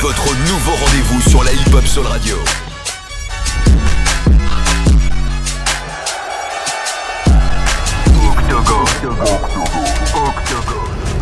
Votre nouveau rendez-vous sur la Hip Hop Soul Radio.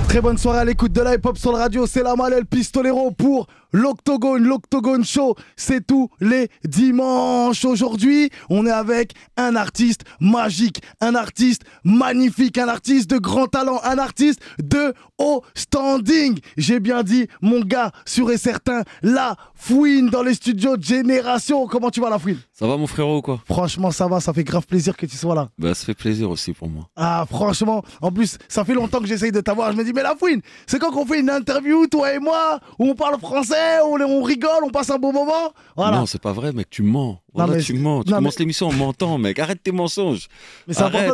Très bonne soirée à l'écoute de la Hip Hop Soul Radio, c'est la le Pistolero pour l'Octogone, l'Octogone Show, c'est tous les dimanches. Aujourd'hui, on est avec un artiste magique, un artiste magnifique, un artiste de grand talent, un artiste de haut standing. J'ai bien dit, mon gars, sûr et certain, la fouine dans les studios Génération. Comment tu vas, la fouine Ça va, mon frérot, ou quoi Franchement, ça va, ça fait grave plaisir que tu sois là. Bah, ça fait plaisir aussi pour moi. Ah, franchement, en plus, ça fait longtemps que j'essaye de t'avoir. Je me dis, mais la fouine, c'est quand qu'on fait une interview, toi et moi, où on parle français on, rigole, on passe un bon moment. Non, c'est pas vrai, mec, tu mens. tu mens. Tu commences l'émission en mentant, mec. Arrête tes mensonges. Mais arrête,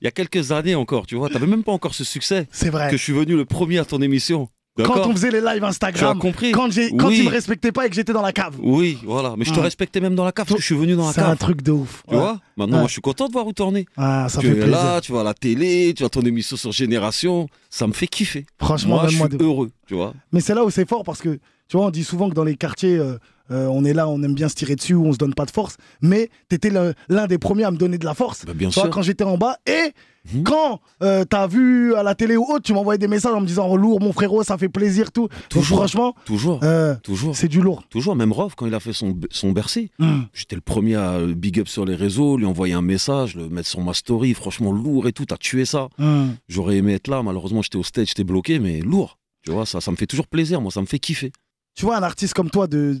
Il y a quelques années encore, tu vois, t'avais même pas encore ce succès. C'est vrai. Que je suis venu le premier à ton émission. Quand on faisait les lives Instagram, compris. quand, j'ai, quand me respectais pas et que j'étais dans la cave. Oui, voilà. Mais je te respectais même dans la cave, je suis venu dans la cave. C'est un truc de ouf. Tu vois Maintenant, je suis content de voir où tourner. Ah, ça tu fait es là, tu vois la télé, tu as ton émission sur Génération. Ça me fait kiffer. Franchement, moi, je suis heureux, tu vois. Mais c'est là où c'est fort parce que on dit souvent que dans les quartiers, euh, euh, on est là, on aime bien se tirer dessus, on se donne pas de force. Mais tu étais l'un des premiers à me donner de la force. Bah, quand j'étais en bas. Et mmh. quand euh, t'as vu à la télé ou autre, tu m'envoyais des messages en me disant oh, lourd, mon frérot, ça fait plaisir, tout. Toujours. franchement. Toujours. toujours. C'est du lourd. Toujours. Même Rof, quand il a fait son, son mmh. j'étais le premier à big up sur les réseaux, lui envoyer un message, le mettre sur ma story. Franchement, lourd et tout. T'as tué ça. Mmh. J'aurais aimé être là. Malheureusement, j'étais au stage, j'étais bloqué, mais lourd. Tu vois, ça, ça me fait toujours plaisir, moi, ça me fait kiffer tu vois, un artiste comme toi de,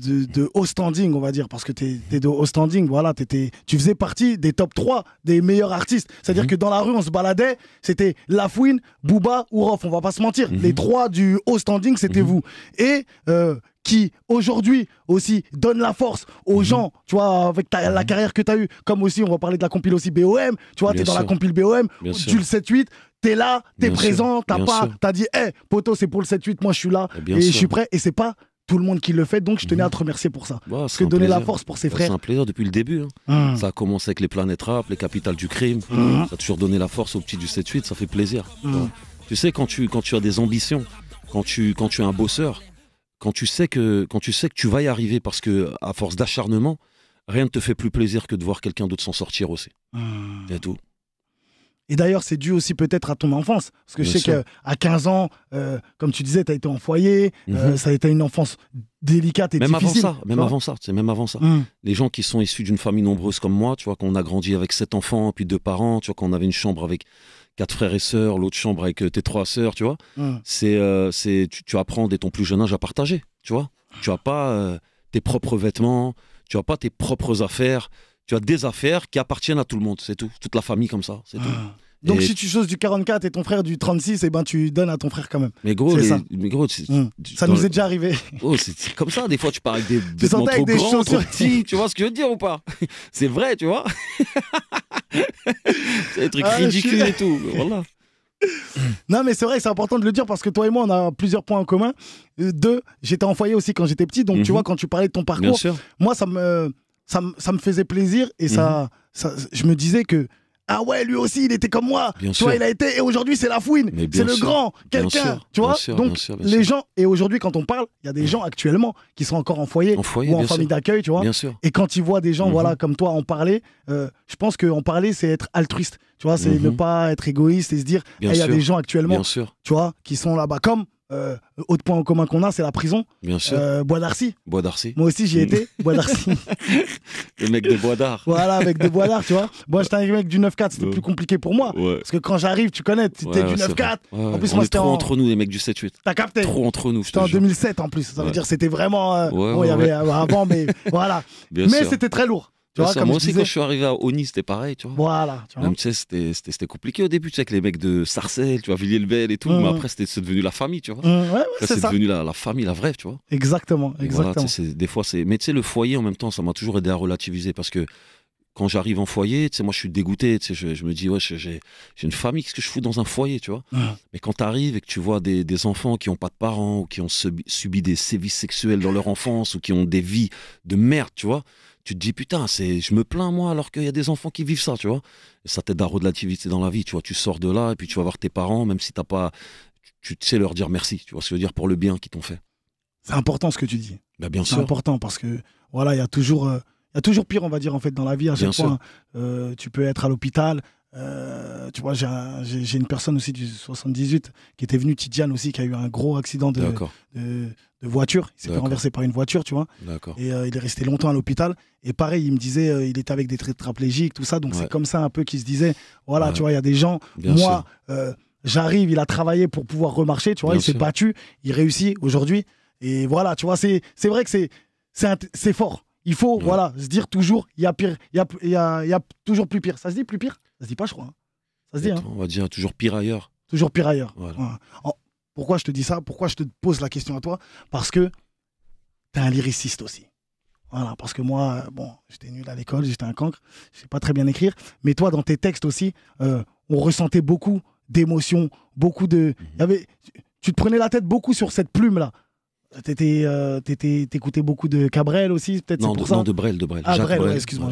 haut standing, on va dire, parce que tu es, de haut standing, voilà, étais, tu faisais partie des top 3 des meilleurs artistes. C'est-à-dire mhm. que dans la rue, on se baladait, c'était Lafouine, Booba ou Rof, on va pas se mentir. Mhm. Les trois du haut standing, c'était mhm. vous. Et euh, qui, aujourd'hui, aussi, donne la force aux gens, tu vois, avec ta, la carrière que tu as eue. Comme aussi, on va parler de la compile aussi BOM, tu vois, tu es dans la compile BOM, tu le 7-8, t'es là, t'es présent, t'as pas, dit, hé, poto, c'est pour le 7-8, moi je suis là, et je suis prêt, et c'est pas le monde qui le fait. Donc, je tenais à mhm. te remercier pour ça. Parce bah, que donner la force pour ses bah, frères. C'est un plaisir depuis le début. Hein. Ah. Ça a commencé avec les planètes rap, les capitales du crime. Ah. Ça a toujours donné la force au petit du 7-8. Ça fait plaisir. Ah. Tu sais, quand tu, quand tu as des ambitions, quand tu, quand tu es un bosseur, quand tu sais que quand tu sais que tu vas y arriver parce que à force d'acharnement, rien ne te fait plus plaisir que de voir quelqu'un d'autre s'en sortir aussi. et tout. Et d'ailleurs, c'est dû aussi peut-être à ton enfance. Parce que je sais qu'à 15 ans, euh, comme tu disais, tu as été en foyer, euh, mhm. ça a été une enfance délicate et difficile. même avant ça, même avant ça. Les gens qui sont issus d'une famille nombreuse comme moi, tu vois, qu'on a grandi avec sept enfants, puis deux parents, tu vois, qu'on avait une chambre avec quatre frères et sœurs, l'autre chambre avec euh, tes trois sœurs, tu vois. Hmm. C'est, c'est, tu, tu, apprends dès ton plus jeune âge à partager, tu vois. Tu as pas tes propres vêtements, tu as pas tes propres affaires tu as des affaires qui appartiennent à tout le monde, c'est tout. Toute la famille comme ça, c'est tout. Ah. Donc si tu choses du 44 et ton frère du 36, et eh ben tu donnes à ton frère quand même. Mais gros, ça. Hum. nous est déjà arrivé. Oh, c'est comme ça, des fois tu parles avec des vêtements des grands, tu vois ce que je veux dire ou pas C'est vrai, tu vois C'est des trucs ah, ridicules et tout, voilà. Non, mais c'est vrai, c'est important de le dire parce que toi et moi, on a plusieurs points en commun. Euh, deux, j'étais en foyer aussi quand j'étais petit, donc tu mhm. vois, quand tu parlais de ton parcours, moi, ça me, ça, me faisait plaisir et mhm. ça, je me disais que ah ouais, lui aussi, il était comme moi. il a été et aujourd'hui c'est la fouine, c'est le grand, quelqu'un. Tu vois, donc les gens et aujourd'hui quand on parle, il y a des mhm. gens actuellement qui sont encore en foyer, ou en famille d'accueil, tu vois. Et quand ils voient des gens, mhm. voilà, comme toi, en parler, euh, je pense que en parler c'est être altruiste. Tu vois, c'est ne pas être égoïste et se dire, eh, il y a des gens actuellement, tu vois, qui sont là-bas comme euh, autre point en commun qu'on a, c'est la prison. Bien sûr. Euh, Bois d'Arcy. Bois d'Arcy. Moi aussi, j'y étais. Mm. Bois d'Arcy. Les mecs de Bois d'Arc Voilà, avec des Bois d'Arc tu vois. Moi, j'étais un mec du 9-4, c'était plus compliqué pour moi. Parce que quand j'arrive, tu connais, t'es du 9-4. en plus, moi, c'était. trop entre nous, les mecs du 7-8. T'as capté Trop entre nous. C'était en 2007 en plus. Ça veut dire c'était vraiment. Euh, bon, il y avait avant, mais voilà. mais c'était très lourd. Bah, moi aussi, quand je suis arrivé à Oni, c'était pareil, tu vois. Voilà, c'était compliqué au début, tu sais, avec les mecs de Sarcelles, tu vois, Villiers-le-Bel et tout. Mmh, mais mmh. après, c'est devenu la famille, tu vois. Mmh, c'est devenu la, famille, la vraie, tu vois. Exactement, exactement. des fois, Mais tu sais, le foyer, en même temps, ça m'a toujours aidé à relativiser parce que quand j'arrive en foyer, tu sais, moi, je suis dégoûté, tu sais, je, me dis, ouais, j'ai une famille, qu'est-ce que je fous dans un foyer, tu vois. Mais quand tu arrives et que tu vois des, enfants qui n'ont pas de parents ou qui ont subi, subi des sévices sexuels dans leur enfance ou qui ont des vies de merde, tu vois tu te dis putain, c'est, je me plains moi alors qu'il y a des enfants qui vivent ça, tu vois. ça t'aide à relativité dans la vie, tu vois. Tu sors de là et puis tu vas voir tes parents, même si t'as pas, tu, sais leur dire merci, tu vois ce que je veux dire, pour le bien qu'ils t'ont fait. C'est important ce que tu dis. Bah, bien sûr. C'est important parce que voilà, il y a toujours. Euh, il y a toujours pire, on va dire, en fait, dans la vie. À chaque fois, hein. euh, tu peux être à l'hôpital, euh, tu vois, j'ai une personne aussi du 78 qui était venue, Tidiane aussi, qui a eu un gros accident de, voiture. Il s'est renversé par une voiture, tu vois. Et euh, il est resté longtemps à l'hôpital. Et pareil, il me disait, euh, il était avec des tétraplégiques, tout ça. Donc c'est comme ça un peu qu'il se disait, voilà, tu vois, il y a des gens, moi, j'arrive, il a travaillé pour pouvoir remarcher, tu vois, il s'est battu, il réussit aujourd'hui. Et voilà, tu vois, c'est vrai que c'est fort. Il faut voilà, se dire toujours, il y a pire, il y a, y, a, y a, toujours plus pire. Ça se dit plus pire Ça se dit pas, je crois. Hein. Ça se dit. Hein. On va dire toujours pire ailleurs. Toujours pire ailleurs. pourquoi je te dis ça Pourquoi je te pose la question à toi Parce que tu es un lyriciste aussi. Voilà, parce que moi, euh, bon, j'étais nul à l'école, j'étais un cancre, je sais pas très bien écrire. Mais toi, dans tes textes aussi, euh, on ressentait beaucoup d'émotions, beaucoup de. Mhm. Y avait... Tu te prenais la tête beaucoup sur cette plume-là. T'étais, euh, beaucoup de Cabrel aussi, peut-être non, pour de, ça non, de Brel, de Brel. Ah, excuse-moi.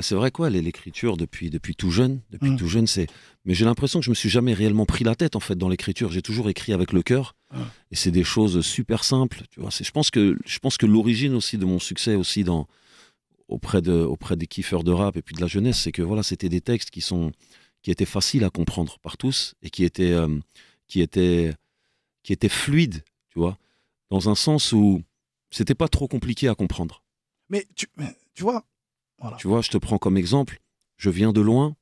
c'est vrai quoi, l'écriture depuis depuis tout jeune, depuis hum. tout jeune, c'est. Mais j'ai l'impression que je me suis jamais réellement pris la tête en fait dans l'écriture. J'ai toujours écrit avec le cœur, hum. et c'est des choses super simples. Tu vois, c'est, je pense que je pense que l'origine aussi de mon succès aussi dans auprès de auprès des kiffeurs de rap et puis de la jeunesse, c'est que voilà, c'était des textes qui sont qui étaient faciles à comprendre par tous et qui étaient euh, qui étaient qui étaient fluides, tu vois dans un sens où c'était pas trop compliqué à comprendre. Mais tu, vois, tu vois, je te prends comme exemple. Je viens de loin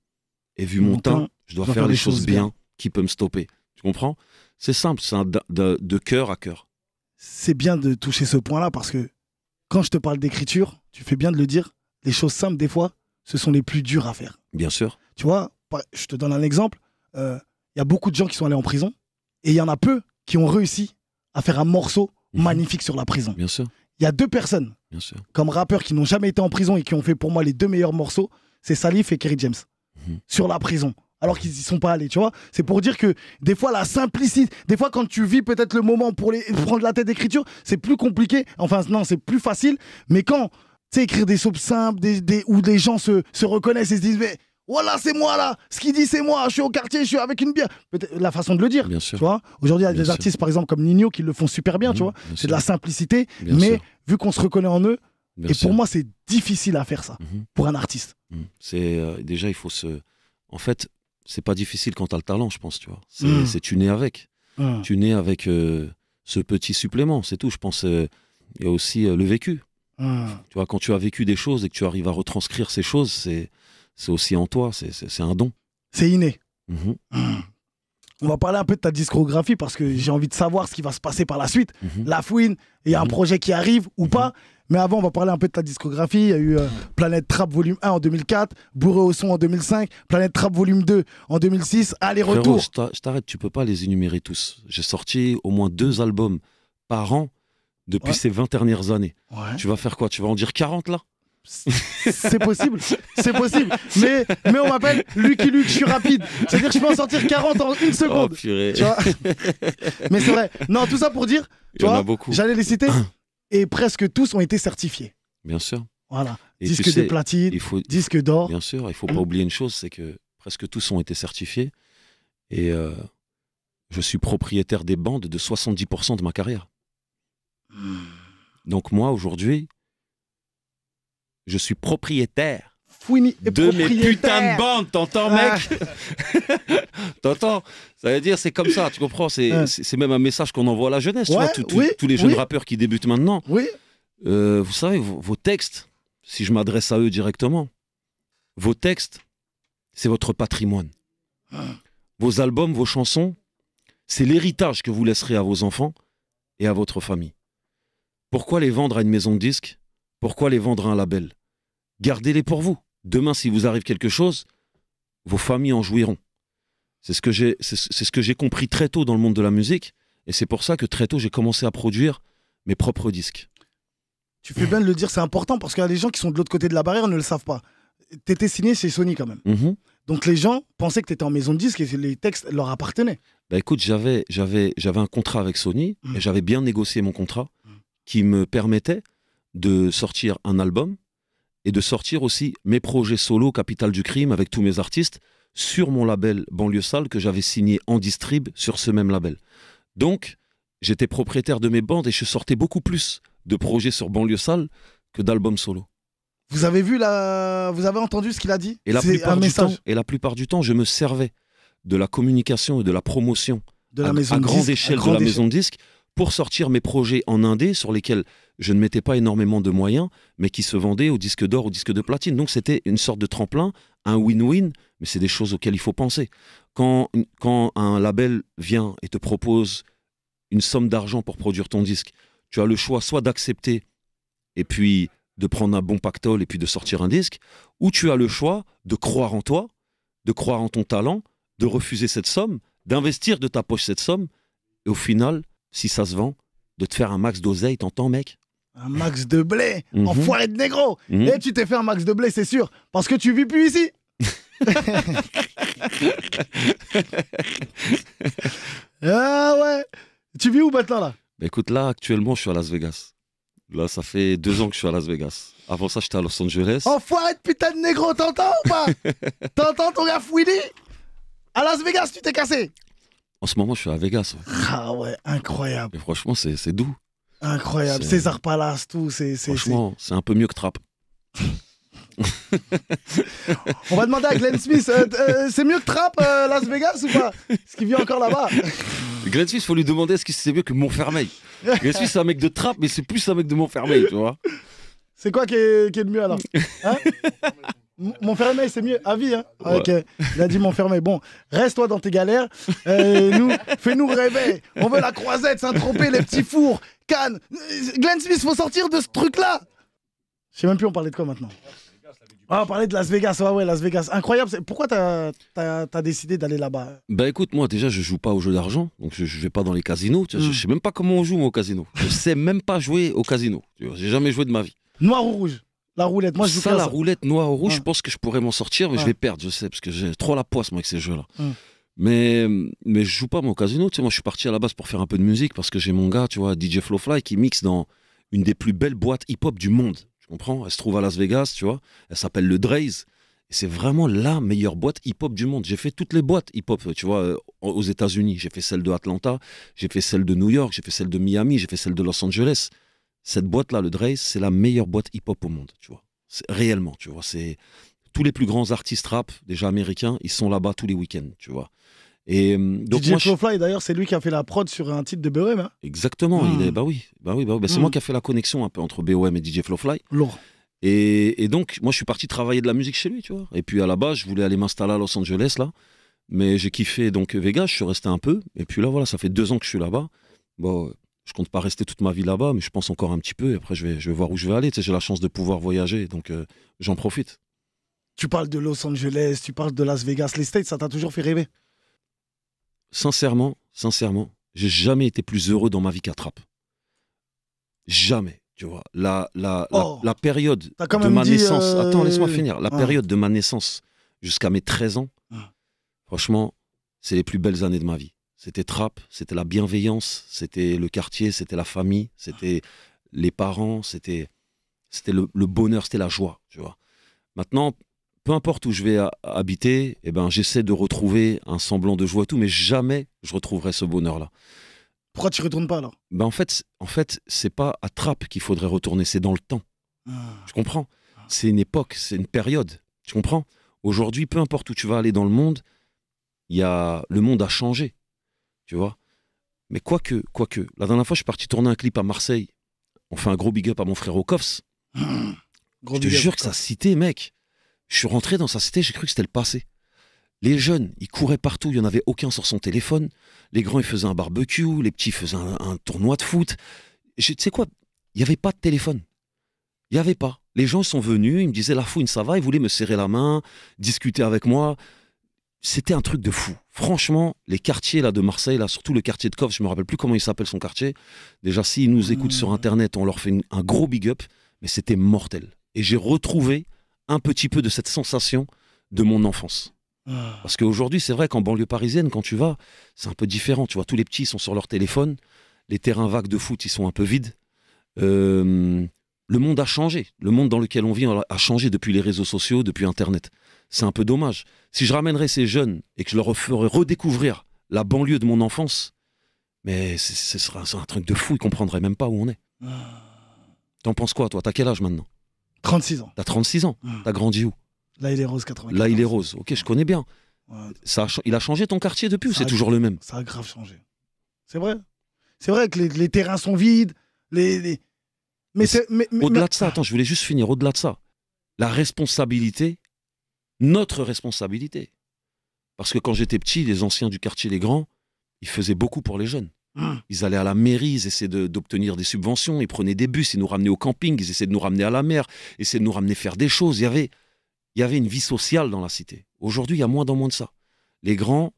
et vu mon, temps, je dois, faire, les choses, bien. Qui peut me stopper Tu comprends C'est simple, c'est de, cœur à cœur. C'est bien de toucher ce point-là parce que quand je te parle d'écriture, tu fais bien de le dire. Les choses simples, des fois, ce sont les plus dures à faire. Bien sûr. Tu vois, je te donne un exemple. Euh, il y a beaucoup de gens qui sont allés en prison et il y en a peu qui ont réussi à faire un morceau Mhm. magnifique sur la prison. Bien sûr. Il y a deux personnes comme rappeurs qui n'ont jamais été en prison et qui ont fait pour moi les deux meilleurs morceaux, c'est Salif et Kerry James. Mhm. Sur la prison alors qu'ils y sont pas allés, tu vois. C'est pour dire que des fois, la simplicité, des fois, quand tu vis peut-être le moment pour les, prendre la tête d'écriture, c'est plus compliqué. Enfin, non, c'est plus facile. Mais quand, tu sais, écrire des soupes simples, des, des, où les gens se, se reconnaissent et se disent, mais voilà, c'est moi là. Ce qu'il dit, c'est moi. Je suis au quartier, je suis avec une bière. La façon de le dire. Bien Tu vois. Aujourd'hui, il y a des artistes, par exemple, comme Nino, qui le font super bien. tu mhm, vois. C'est de la simplicité, mais vu qu'on se reconnaît en eux. et pour moi, c'est difficile à faire ça mhm. pour un artiste. Mhm. C'est euh, déjà, il faut se. En fait, c'est pas difficile quand t'as le talent, je pense. Tu vois. C'est hmm. tu nais avec. Hmm. Tu nais avec euh, ce petit supplément. C'est tout. Je pense. Euh, il y a aussi le vécu. Hmm. Tu vois, quand tu as vécu des choses et que tu arrives à retranscrire ces choses, c'est c'est aussi en toi, c'est un don. C'est inné. Mm-hmm. Hmm. On va parler un peu de ta discographie parce que j'ai envie de savoir ce qui va se passer par la suite. Mm-hmm. La fouine, il y a un mm-hmm. projet qui arrive ou pas. Mais avant, on va parler un peu de ta discographie. Il y a eu euh, Planète Trap Volume 1 en 2004, Bourré au son en 2005, Planète Trap Volume 2 en 2006, Aller-retour. Je t'arrête, tu peux pas les énumérer tous. J'ai sorti au moins deux albums par an depuis ces 20 dernières années. Tu vas faire quoi Tu vas en dire 40 là c'est possible, c'est possible. Mais, on m'appelle Lucky Luke, je suis rapide. C'est-à-dire que je peux en sortir 40 en une seconde. Oh, mais c'est vrai. Non, tout ça pour dire, tu vois, j'allais les citer et presque tous ont été certifiés. Bien sûr. Voilà. disque de platine, disque d'or. Bien sûr, il faut pas oublier une chose, c'est que presque tous ont été certifiés et euh, je suis propriétaire des bandes de 70% de ma carrière. Hmm. Donc moi aujourd'hui, je suis propriétaire de mes putains de bandes, t'entends, mec ah. T'entends Ça veut dire, c'est comme ça, tu comprends C'est même un message qu'on envoie à la jeunesse, tous les jeunes rappeurs qui débutent maintenant. Euh, vous savez, vos, textes, si je m'adresse à eux directement, vos textes, c'est votre patrimoine. Ah. Vos albums, vos chansons, c'est l'héritage que vous laisserez à vos enfants et à votre famille. Pourquoi les vendre à une maison de disques Pourquoi les vendre à un label gardez-les pour vous. Demain, si vous arrive quelque chose, vos familles en jouiront. C'est ce que j'ai, ce compris très tôt dans le monde de la musique, et c'est pour ça que très tôt j'ai commencé à produire mes propres disques. Tu fais bien de le dire, c'est important parce que les gens qui sont de l'autre côté de la barrière ne le savent pas. étais signé chez Sony quand même. Mhm. Donc les gens pensaient que tu étais en maison de disque et que les textes leur appartenaient. Bah écoute, j'avais, un contrat avec Sony mm. et j'avais bien négocié mon contrat mm. qui me permettait de sortir un album et de sortir aussi mes projets solo Capital du Crime avec tous mes artistes sur mon label Banlieue Sale que j'avais signé en distrib sur ce même label. Donc, j'étais propriétaire de mes bandes et je sortais beaucoup plus de projets sur Banlieue Sale que d'albums solo. Vous avez vu la... vous avez entendu ce qu'il a dit et la, plupart du temps, et la plupart du temps, je me servais de la communication et de la promotion la à, maison grande échelle de la maison de disque pour sortir mes projets en indé sur lesquels je ne mettais pas énormément de moyens, mais qui se vendaient au disque d'or, au disque de platine. Donc c'était une sorte de tremplin, un win-win, mais c'est des choses auxquelles il faut penser. Quand, quand un label vient et te propose une somme d'argent pour produire ton disque, tu as le choix soit d'accepter et puis de prendre un bon pactole et puis de sortir un disque, ou tu as le choix de croire en toi, de croire en ton talent, de refuser cette somme, d'investir de ta poche cette somme, et au final si ça se vend, de te faire un max d'oseille, t'entends, mec Un max de blé en mhm. Enfoiré de négro mhm. Et eh, tu t'es fait un max de blé, c'est sûr, parce que tu vis plus ici Ah ouais Tu vis où maintenant, là bah, Écoute, là, actuellement, je suis à Las Vegas. Là, ça fait deux ans que je suis à Las Vegas. Avant ça, j'étais à Los Angeles. Enfoiré de putain de négro, t'entends ou pas T'entends ton gars Fouini À Las Vegas, tu t'es cassé en ce moment, je suis à Vegas. Ah ouais, incroyable. franchement, c'est doux. Incroyable. César Palace, tout. c'est franchement, c'est un peu mieux que Trap. On va demander à Glenn Smith, euh, euh, c'est mieux que Trap euh, Las Vegas ou pas ce qu'il vit encore là-bas Glenn Smith, faut lui demander est-ce que c'est mieux que Montfermeil. Glenn Smith, c'est un mec de Trap, mais c'est plus un mec de Montfermeil, tu vois. C'est quoi qui est, le mieux alors hein Montfermeil, c'est mieux, à ah vie. Hein ah, Ok, il a dit Montfermeil. Bon, reste-toi dans tes galères. Euh, nous, fais-nous rêver. On veut la croisette, Saint-Tropez, les petits fours, Cannes. Euh, Glenn Smith, faut sortir de ce truc-là. Je sais même plus, on parlait de quoi maintenant ah, on parlait de Las Vegas, ouais, Las Vegas. Incroyable. Pourquoi t'as décidé d'aller là-bas Bah écoute, moi déjà, je joue pas aux jeux d'argent, donc je, vais pas dans les casinos. Hmm. je, sais même pas comment on joue au casino. je sais même pas jouer au casino. J'ai jamais joué de ma vie. Noir ou rouge la roulette, moi je ça, la roulette noire ou rouge, je pense que je pourrais m'en sortir, mais je vais perdre, je sais, parce que j'ai trop la poisse, moi, avec ces jeux-là. Mais, mais je joue pas mon casino. Tu moi, je suis parti à la base pour faire un peu de musique parce que j'ai mon gars, tu vois, DJ Flowfly, qui mixe dans une des plus belles boîtes hip-hop du monde. Tu comprends Elle se trouve à Las Vegas, tu vois. Elle s'appelle le Draze. Et c'est vraiment la meilleure boîte hip-hop du monde. J'ai fait toutes les boîtes hip-hop, tu vois, euh, aux États-Unis. J'ai fait celle de Atlanta, j'ai fait celle de New York, j'ai fait celle de Miami, j'ai fait celle de Los Angeles cette boîte-là, le Dre, c'est la meilleure boîte hip-hop au monde, tu vois. Réellement, tu vois. C'est tous les plus grands artistes rap, déjà américains, ils sont là-bas tous les week-ends, tu vois. Et euh, donc DJ Flowfly, d'ailleurs, c'est lui qui a fait la prod sur un titre de BOM. Hein Exactement. Il est, hmm. bah, bah oui, bah oui, bah c'est moi hmm. qui a fait la connexion un peu entre BOM et DJ Flowfly. Lourd. Et, donc, moi, je suis parti travailler de la musique chez lui, tu vois. Et puis à la base, je voulais aller m'installer à Los Angeles là, mais j'ai kiffé donc Vegas. Je suis resté un peu. Et puis là, voilà, ça fait deux ans que je suis là-bas. Bon, je compte pas rester toute ma vie là-bas, mais je pense encore un petit peu. Et après, je vais, je vais voir où je vais aller. Tu sais, j'ai la chance de pouvoir voyager, donc euh, j'en profite. Tu parles de Los Angeles, tu parles de Las Vegas, les States, ça t'a toujours fait rêver Sincèrement, sincèrement, j'ai jamais été plus heureux dans ma vie qu'à Trap. Jamais. Tu vois, la, la, la, oh. période de ma naissance. Euh, attends, laisse-moi finir. La période de ma naissance jusqu'à mes 13 ans, franchement, c'est les plus belles années de ma vie. C'était Trap, c'était la bienveillance, c'était le quartier, c'était la famille, c'était les parents, c'était c'était le, bonheur, c'était la joie, tu vois. Maintenant, peu importe où je vais habiter, eh ben, j'essaie de retrouver un semblant de joie tout, mais jamais je retrouverai ce bonheur-là. Pourquoi tu retournes pas alors ben en fait, en fait, c'est pas à Trappe qu'il faudrait retourner, c'est dans le temps. Ah. Tu comprends. C'est une époque, c'est une période. Tu comprends Aujourd'hui, peu importe où tu vas aller dans le monde, il y le monde a changé tu vois. Mais quoique, quoique, la dernière fois, je suis parti tourner un clip à Marseille. On fait un gros big up à mon frère Okoffs. je te jure que sa cité, mec, je suis rentré dans sa cité, j'ai cru que c'était le passé. Les jeunes, ils couraient partout, il n'y en avait aucun sur son téléphone. Les grands, ils faisaient un barbecue, les petits faisaient un, tournoi de foot. Tu sais quoi Il n'y avait pas de téléphone. Il n'y avait pas. Les gens sont venus, ils me disaient La Fouine, ça va Ils voulaient me serrer la main, discuter avec moi c'était un truc de fou. Franchement, les quartiers là de Marseille, là, surtout le quartier de Coff, je me rappelle plus comment il s'appelle son quartier. Déjà, s'ils nous écoutent ah. sur Internet, on leur fait un gros big up, mais c'était mortel. Et j'ai retrouvé un petit peu de cette sensation de mon enfance. Ah. Parce qu'aujourd'hui, c'est vrai qu'en banlieue parisienne, quand tu vas, c'est un peu différent. Tu vois, tous les petits sont sur leur téléphone, les terrains vagues de foot, ils sont un peu vides. Euh, le monde a changé. Le monde dans lequel on vit a changé depuis les réseaux sociaux, depuis Internet c'est un peu dommage. Si je ramènerais ces jeunes et que je leur ferais redécouvrir la banlieue de mon enfance, mais ce serait un truc de fou, ils comprendraient même pas où on est. Ah. T'en penses quoi, toi T'as quel âge maintenant 36 ans. T'as 36 ans ah. T'as grandi où Là, il est rose, 80. Là, il est rose. Ok, je connais bien. Ça il a changé ton quartier depuis ou c'est toujours le même Ça a grave changé. C'est vrai. C'est vrai que les, terrains sont vides. Les, Mais, mais au-delà de ça, attends, je voulais juste finir. Au-delà de ça, la responsabilité notre responsabilité. Parce que quand j'étais petit, les anciens du quartier Les Grands, ils faisaient beaucoup pour les jeunes. Hein. Ils allaient à la mairie, ils essayaient d'obtenir des subventions, ils prenaient des bus, ils nous ramenaient au camping, ils essayaient de nous ramener à la mer, ils essayaient de nous ramener faire des choses. Il y avait, il y avait une vie sociale dans la cité. Aujourd'hui, il y a moins en moins de ça. Les grands.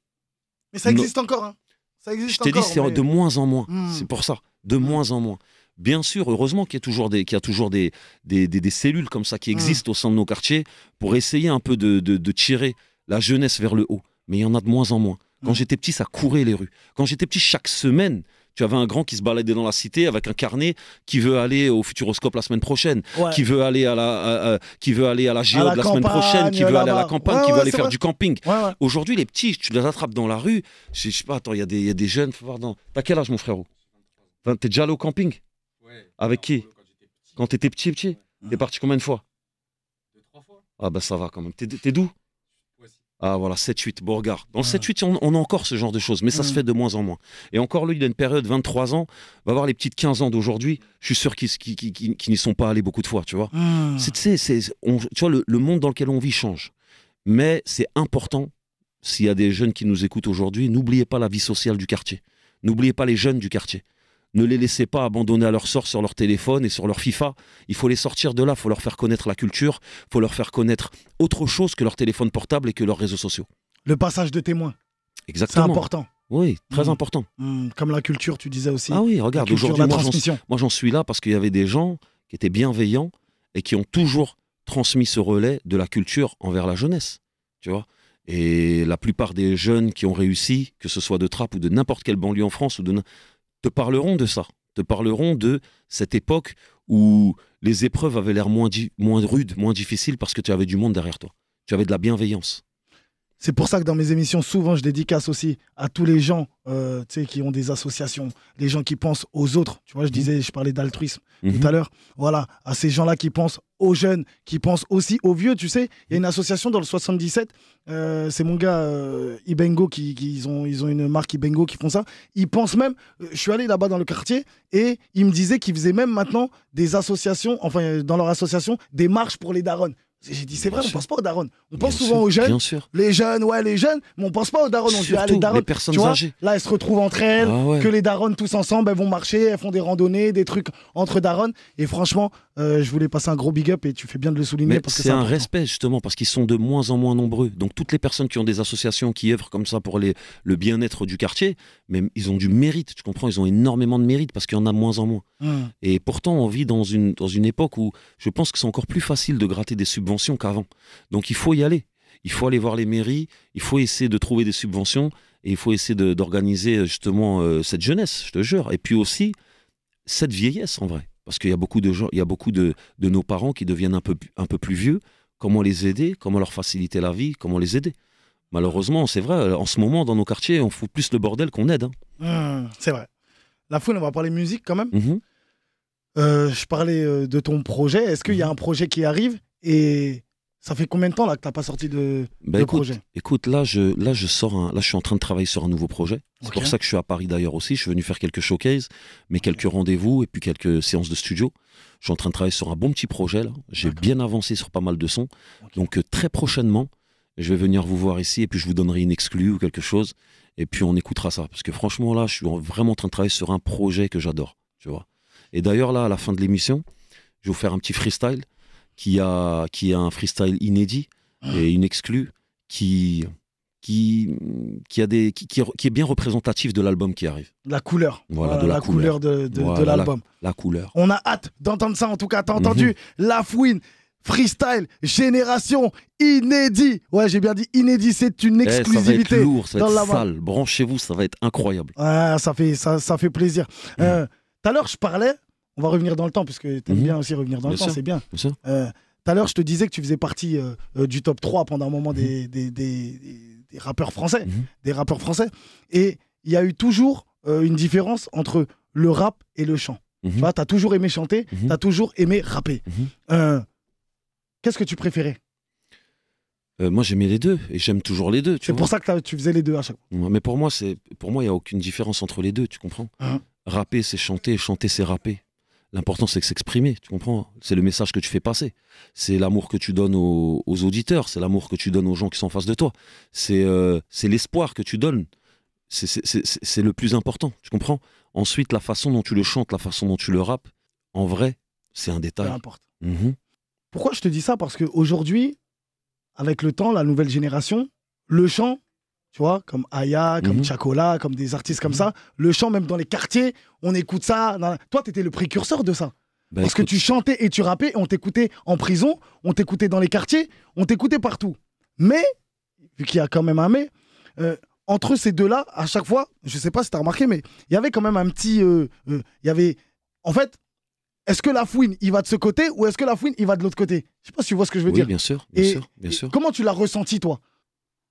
Mais ça existe encore. Hein. Ça existe je t'ai dit, c'est de moins en moins. Hmm. C'est pour ça, de hmm. moins en moins bien sûr, heureusement qu'il y a toujours des, qu'il y a toujours des, des, des, cellules comme ça qui mm. existent au sein de nos quartiers pour essayer un peu de, de, tirer la jeunesse vers le haut. Mais il y en a de moins en moins. Quand mm. j'étais petit, ça courait les rues. Quand j'étais petit, chaque semaine, tu avais un grand qui se baladait dans la cité avec un carnet qui veut aller au Futuroscope la semaine prochaine, qui veut aller à la, qui veut aller à la géode la, semaine prochaine, qui veut aller à la campagne, qui veut aller faire du camping. Aujourd'hui, les petits, tu les attrapes dans la rue. Je, sais pas, attends, il y, y, a des jeunes, voir T'as quel âge, mon frérot T'es déjà allé au camping avec qui Quand tu étais petit, petit T'es parti combien de fois trois fois. Ah bah ça va quand même. T'es d'où ah voilà, 7-8, bon regarde. Dans 7-8, ah. on, a encore ce genre de choses, mais ça se mm. fait de moins en moins. Et encore, lui, il a une période, 23 ans, va voir les petites 15 ans d'aujourd'hui, je suis sûr qu'ils n'y sont pas allés beaucoup de fois, tu vois. Ah. C'est, tu vois, le, le, monde dans lequel on vit change. Mais c'est important, s'il y a des jeunes qui nous écoutent aujourd'hui, n'oubliez pas la vie sociale du quartier. N'oubliez pas les jeunes du quartier. Ne les laissez pas abandonner à leur sort sur leur téléphone et sur leur FIFA. Il faut les sortir de là, il faut leur faire connaître la culture, il faut leur faire connaître autre chose que leur téléphone portable et que leurs réseaux sociaux. Le passage de témoins. Exactement. C'est important. Oui, très mmh. important. Mmh, comme la culture, tu disais aussi. Ah oui, regarde, aujourd'hui, moi j'en suis là parce qu'il y avait des gens qui étaient bienveillants et qui ont toujours transmis ce relais de la culture envers la jeunesse. Tu vois Et la plupart des jeunes qui ont réussi, que ce soit de Trappes ou de n'importe quelle banlieue en France, ou de te parleront de ça, te parleront de cette époque où les épreuves avaient l'air moins, moins rudes, moins difficiles parce que tu avais du monde derrière toi. Tu avais de la bienveillance. C'est pour ça que dans mes émissions, souvent, je dédicace aussi à tous les gens euh, qui ont des associations, les gens qui pensent aux autres. Tu vois, je mhm. disais, je parlais d'altruisme tout mhm. à l'heure. Voilà, à ces gens-là qui pensent aux jeunes, qui pensent aussi aux vieux. Tu sais, il y a une association dans le 77. Euh, c'est mon gars euh, Ibengo qui, ils ont ils ont une marque Ibengo qui font ça. Ils pensent même. je suis allé là-bas dans le quartier et ils me disaient qu'ils faisaient même maintenant des associations, enfin dans leur association, des marches pour les darons. J'ai dit, c'est vrai, on pense pas aux darons. On pense souvent aux jeunes. Les jeunes, ouais, les jeunes, mais on pense pas aux darons. On dit, ah, les darons. personnes âgées. Là, elles se retrouvent entre elles, ah que les darons, tous ensemble, elles vont marcher, elles font des randonnées, des trucs entre darons. Et franchement, euh, je voulais passer un gros big up et tu fais bien de le souligner. parce que c'est un respect, justement, parce qu'ils sont de moins en moins nombreux. Donc, toutes les personnes qui ont des associations qui œuvrent comme ça pour les, le bien-être du quartier, même ils ont du mérite, tu comprends Ils ont énormément de mérite parce qu'il y en a moins en moins. Hum. Et pourtant, on vit dans une, dans une époque où je pense que c'est encore plus facile de gratter des subventions qu'avant. Donc il faut y aller. Il faut aller voir les mairies, il faut essayer de trouver des subventions et il faut essayer d'organiser euh, justement euh, cette jeunesse, je te jure. Et puis aussi, cette vieillesse en vrai. Parce qu'il y a beaucoup de gens, il y a beaucoup de, nos parents qui deviennent un peu, un peu plus vieux. Comment les aider Comment leur faciliter la vie Comment les aider Malheureusement, c'est vrai, en ce moment, dans nos quartiers, on fout plus le bordel qu'on aide. Hein. Mmh, c'est vrai. La foule, on va parler musique quand même. Mmh euh, je parlais de ton projet. Est-ce qu'il y a mmh un projet qui arrive et ça fait combien de temps là que n'as pas sorti de, bah projet Écoute, là je, là je sors, un, là je suis en train de travailler sur un nouveau projet. C'est pour ça que je suis à Paris d'ailleurs aussi. Je suis venu faire quelques showcases, mais quelques rendez-vous et puis quelques séances de studio. Je suis en train de travailler sur un bon petit projet J'ai bien avancé sur pas mal de sons, donc euh, très prochainement je vais venir vous voir ici et puis je vous donnerai une exclue ou quelque chose et puis on écoutera ça parce que franchement là, je suis vraiment en train de travailler sur un projet que j'adore, tu vois. Et d'ailleurs là, à la fin de l'émission, je vais vous faire un petit freestyle qui a, qui a un freestyle inédit ah. et une exclue qui, qui, qui, a des, qui, qui est bien représentatif de l'album qui arrive. La couleur. Voilà, de la, la couleur. de, de, l'album. La, couleur. On a hâte d'entendre ça, en tout cas. T'as entendu mhm. La fouine freestyle, génération, inédit. Ouais, j'ai bien dit inédit, c'est une exclusivité. Eh, ça va lourd, ça va être sale. Branchez-vous, ça va être incroyable. Ah, ça fait, ça, ça fait plaisir. Mm. Euh, tout à l'heure, je parlais on va revenir dans le temps, puisque tu aimes mhm. bien aussi revenir dans le temps, c'est bien. Euh, tout à l'heure, je te disais que tu faisais partie euh, euh, du top 3 pendant un moment mhm. des, rappeurs français. Mhm. Des rappeurs français. Et il y a eu toujours une différence entre le rap et le chant. Tu as toujours aimé chanter, tu as toujours aimé rapper. Qu'est-ce que tu préférais moi, j'aimais les deux et j'aime toujours les deux. C'est pour ça que tu faisais les deux à chaque fois. Mais pour moi, il n'y a aucune différence entre les deux. Tu comprends hein Rapper, c'est chanter, chanter, c'est rapper. L'important, c'est de s'exprimer, tu comprends C'est le message que tu fais passer. C'est l'amour que tu donnes aux, auditeurs, c'est l'amour que tu donnes aux gens qui sont en face de toi. C'est euh, l'espoir que tu donnes. C'est le plus important, tu comprends Ensuite, la façon dont tu le chantes, la façon dont tu le rappes, en vrai, c'est un détail. Peu importe. Mmh. Pourquoi je te dis ça Parce qu'aujourd'hui, avec le temps, la nouvelle génération, le chant, tu vois, comme Aya, comme mhm. chocolat comme des artistes comme ça. Le chant, même dans les quartiers, on écoute ça. Toi, tu étais le précurseur de ça. Bah, Parce que tu chantais et tu rappais, on t'écoutait en prison, on t'écoutait dans les quartiers, on t'écoutait partout. Mais, vu qu'il y a quand même un mais, euh, entre ces deux-là, à chaque fois, je ne sais pas si tu as remarqué, mais il y avait quand même un petit. Euh, euh, il y avait. En fait, est-ce que la fouine, il va de ce côté ou est-ce que la fouine, il va de l'autre côté Je sais pas si tu vois ce que je veux dire. Bien sûr, bien sûr, bien sûr. Comment tu l'as ressenti, toi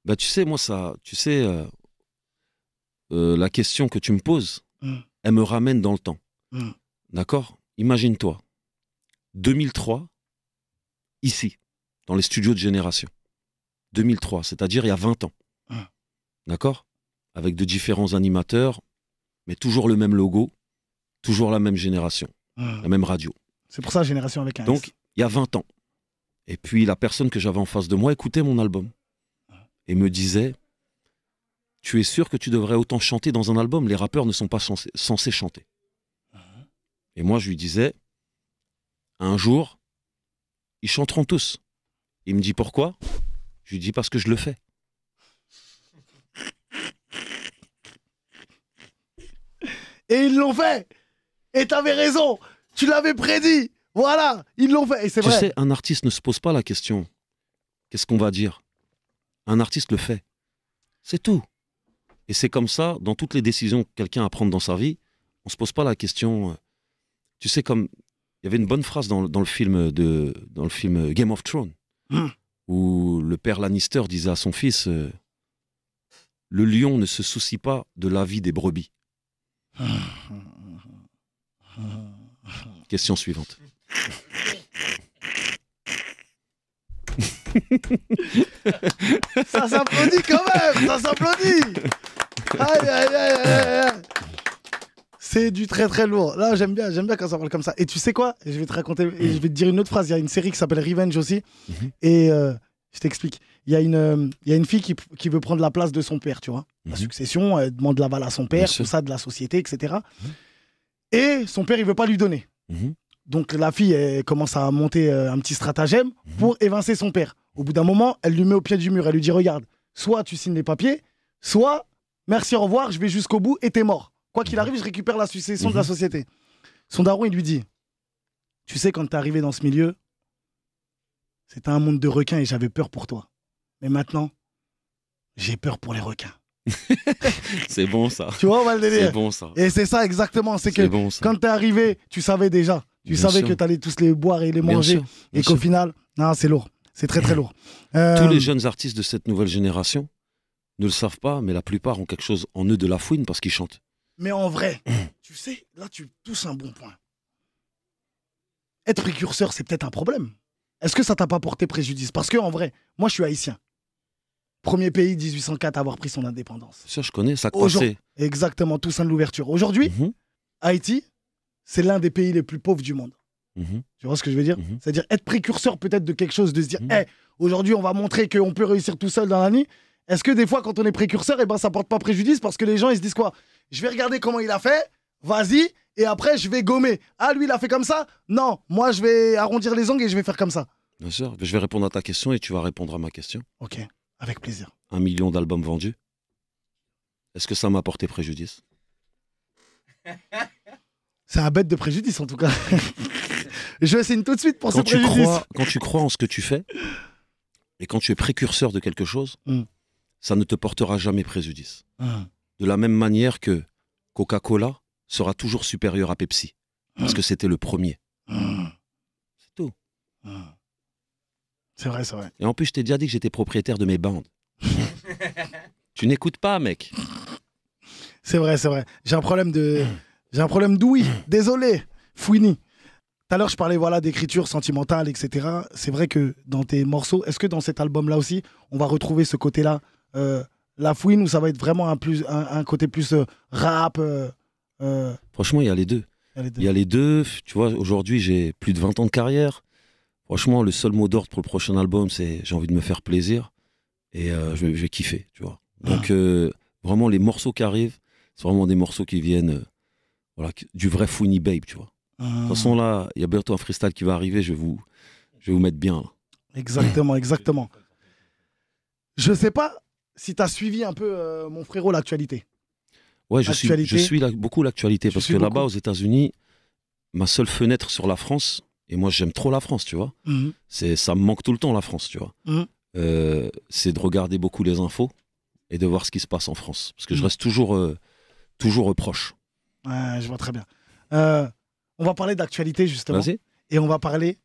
bah, tu sais, moi, ça, tu sais, euh, euh, la question que tu me poses, hum. elle me ramène dans le temps. Hum. D'accord Imagine-toi, 2003, ici, dans les studios de Génération. 2003, c'est-à-dire il y a 20 ans. Hum. D'accord Avec de différents animateurs, mais toujours le même logo, toujours la même génération, la même radio. C'est pour ça Génération avec un Donc, il y a 20 ans. Et puis, la personne que j'avais en face de moi écoutait mon album et me disait Tu es sûr que tu devrais autant chanter dans un album Les rappeurs ne sont pas censés, chanter. Mhm. Et moi, je lui disais Un jour, ils chanteront tous. Il me dit Pourquoi Je lui dis Parce que je le fais. Et ils l'ont fait Et t'avais raison Tu l'avais prédit Voilà Ils l'ont fait Et c'est vrai Tu sais, un artiste ne se pose pas la question Qu'est-ce qu'on va dire un artiste le fait. C'est tout. Et c'est comme ça, dans toutes les décisions que quelqu'un à prendre dans sa vie, on se pose pas la question. Euh, tu sais, comme il y avait une bonne phrase dans, le film de, dans le film Game of Thrones, hein où le père Lannister disait à son fils euh, Le lion ne se soucie pas de la vie des brebis. Question suivante. ça s'applaudit quand même, ça s'applaudit. Aïe, aïe, aïe, aïe. C'est du très très lourd. Là, j'aime bien, j'aime bien quand ça parle comme ça. Et tu sais quoi Je vais te raconter, je vais te dire une autre phrase. Il y a une série qui s'appelle Revenge aussi. Mhm. Et euh, je t'explique. Il y, a une, euh, il y a une fille qui, qui, veut prendre la place de son père, tu vois. La mhm. succession, elle demande l'aval à son père, tout ça, de la société, etc. Mhm. Et son père, il veut pas lui donner. Donc la fille, elle commence à monter euh, un petit stratagème pour évincer son père. Au bout d'un moment, elle lui met au pied du mur. Elle lui dit Regarde, soit tu signes les papiers, soit merci, au revoir, je vais jusqu'au bout et t'es mort. Quoi qu'il arrive, je récupère la succession de la mhm. société. Son daron, il lui dit Tu sais, quand t'es arrivé dans ce milieu, c'était un monde de requins et j'avais peur pour toi. Mais maintenant, j'ai peur pour les requins. c'est bon ça. Tu vois, Valdélé C'est bon ça. Et c'est ça exactement. C'est que bon, quand t'es arrivé, tu savais déjà. Tu savais que t'allais tous les boire et les manger. et qu'au final, non, c'est lourd. C'est très très euh, lourd. Euh, tous les jeunes artistes de cette nouvelle génération ne le savent pas, mais la plupart ont quelque chose en eux de la fouine parce qu'ils chantent. Mais en vrai, tu sais, là tu pousses un bon point. Être précurseur, c'est peut-être un problème. Est-ce que ça t'a pas porté préjudice Parce que en vrai, moi je suis haïtien. Premier pays 1804 à avoir pris son indépendance. Ça, je connais, ça Aujourd'hui, Exactement, tout ça de l'ouverture. Aujourd'hui, mhm. Haïti, c'est l'un des pays les plus pauvres du monde. Mhm. Tu vois ce que je veux dire mhm. C'est-à-dire être précurseur peut-être de quelque chose, de se dire, hé, mhm. aujourd'hui, on va montrer qu'on peut réussir tout seul dans la nuit Est-ce que des fois, quand on est précurseur, et eh ben, ça porte pas préjudice parce que les gens, ils se disent quoi Je vais regarder comment il a fait, vas-y, et après, je vais gommer. Ah, lui, il a fait comme ça Non, moi, je vais arrondir les ongles et je vais faire comme ça. Bien sûr, je vais répondre à ta question et tu vas répondre à ma question. Ok, avec plaisir. Un million d'albums vendus Est-ce que ça m'a porté préjudice C'est un bête de préjudice, en tout cas. Je signe tout de suite pour quand ce tu Crois, quand tu crois en ce que tu fais, et quand tu es précurseur de quelque chose, mm. ça ne te portera jamais préjudice. Mm. De la même manière que Coca-Cola sera toujours supérieur à Pepsi, mm. parce que c'était le premier. C'est tout. C'est vrai, c'est vrai. Et en plus, je t'ai déjà dit que j'étais propriétaire de mes bandes. tu n'écoutes pas, mec. C'est vrai, c'est vrai. J'ai un problème de. J'ai un problème d'ouïe. Désolé, Fouini. Tout à l'heure, je parlais voilà, d'écriture sentimentale, etc. C'est vrai que dans tes morceaux, est-ce que dans cet album-là aussi, on va retrouver ce côté-là euh, La fouine, ou ça va être vraiment un, plus, un, côté plus euh, rap euh, Franchement, il y a les deux. Il y a les deux. Tu vois, aujourd'hui, j'ai plus de 20 ans de carrière. Franchement, le seul mot d'ordre pour le prochain album, c'est j'ai envie de me faire plaisir et je, vais kiffer, tu vois. Donc, ah. vraiment, les morceaux qui arrivent, c'est vraiment des morceaux qui viennent voilà, du vrai Fouini Babe, tu vois. De toute hmm. façon, là, il y a bientôt un freestyle qui va arriver, je vais vous, je vous mettre bien. Hein. Exactement, exactement. Je sais pas si tu as suivi un peu, euh, mon frérot, l'actualité. Ouais, je suis, je suis beaucoup l'actualité, parce que là-bas, aux États-Unis, ma seule fenêtre sur la France, et moi j'aime trop la France, tu vois, hmm. c'est ça me manque tout le temps la France, tu vois, hmm. euh, c'est de regarder beaucoup les infos et de voir ce qui se passe en France, parce que je reste toujours, euh, toujours proche. Ouais, je vois très bien. On va parler d'actualité, justement. Et on va parler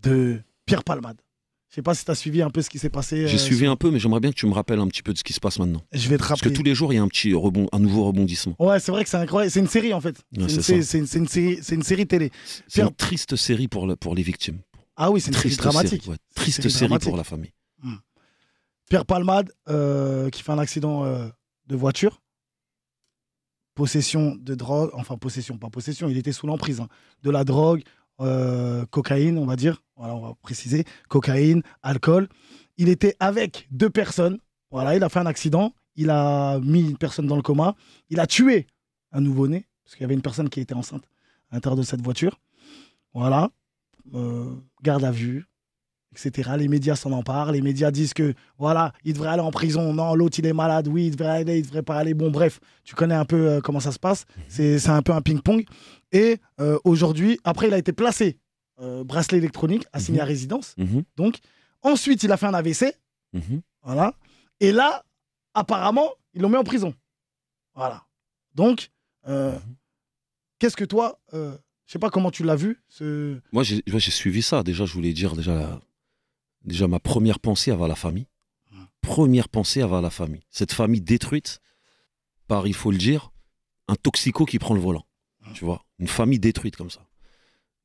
de Pierre Palmade. Je sais pas si tu as suivi un peu ce qui s'est passé. J'ai euh, suivi un peu, mais j'aimerais bien que tu me rappelles un petit peu de ce qui se passe maintenant. Je vais te Parce que tous les jours, il y a un petit rebond, un nouveau rebondissement. Ouais, c'est vrai que c'est incroyable. C'est une série en fait. c'est une, série, télé. C'est une triste série pour, les victimes. Ah oui, c'est une triste série Triste série, pour la famille. Hmm. Pierre Palmade euh, qui fait un accident euh, de voiture possession de drogue, enfin possession, pas possession, il était sous l'emprise hein, de la drogue, euh, cocaïne, on va dire, voilà, on va préciser, cocaïne, alcool. Il était avec deux personnes, voilà, il a fait un accident, il a mis une personne dans le coma, il a tué un nouveau-né, parce qu'il y avait une personne qui était enceinte à l'intérieur de cette voiture. Voilà, euh, garde à vue, etc. Les médias s'en emparent. Les médias disent que, voilà, il devrait aller en prison. Non, l'autre, il est malade. Oui, il devrait aller, il devrait pas aller. Bon, bref, tu connais un peu euh, comment ça se passe. Mhm. C'est un peu un ping-pong. Et euh, aujourd'hui, après, il a été placé, euh, bracelet électronique, assigné à mhm. résidence. Mhm. Donc, ensuite, il a fait un AVC. Voilà. Et là, apparemment, ils l'ont mis en prison. Voilà. Donc, qu'est-ce que toi. Je sais pas comment tu l'as vu. Moi, j'ai suivi ça. Déjà, je voulais dire déjà déjà ma première pensée avant la famille. Mmh. Première pensée avant la famille. Cette famille détruite par, il faut le dire, un toxico qui prend le volant. Mmh. Tu vois, une famille détruite comme ça.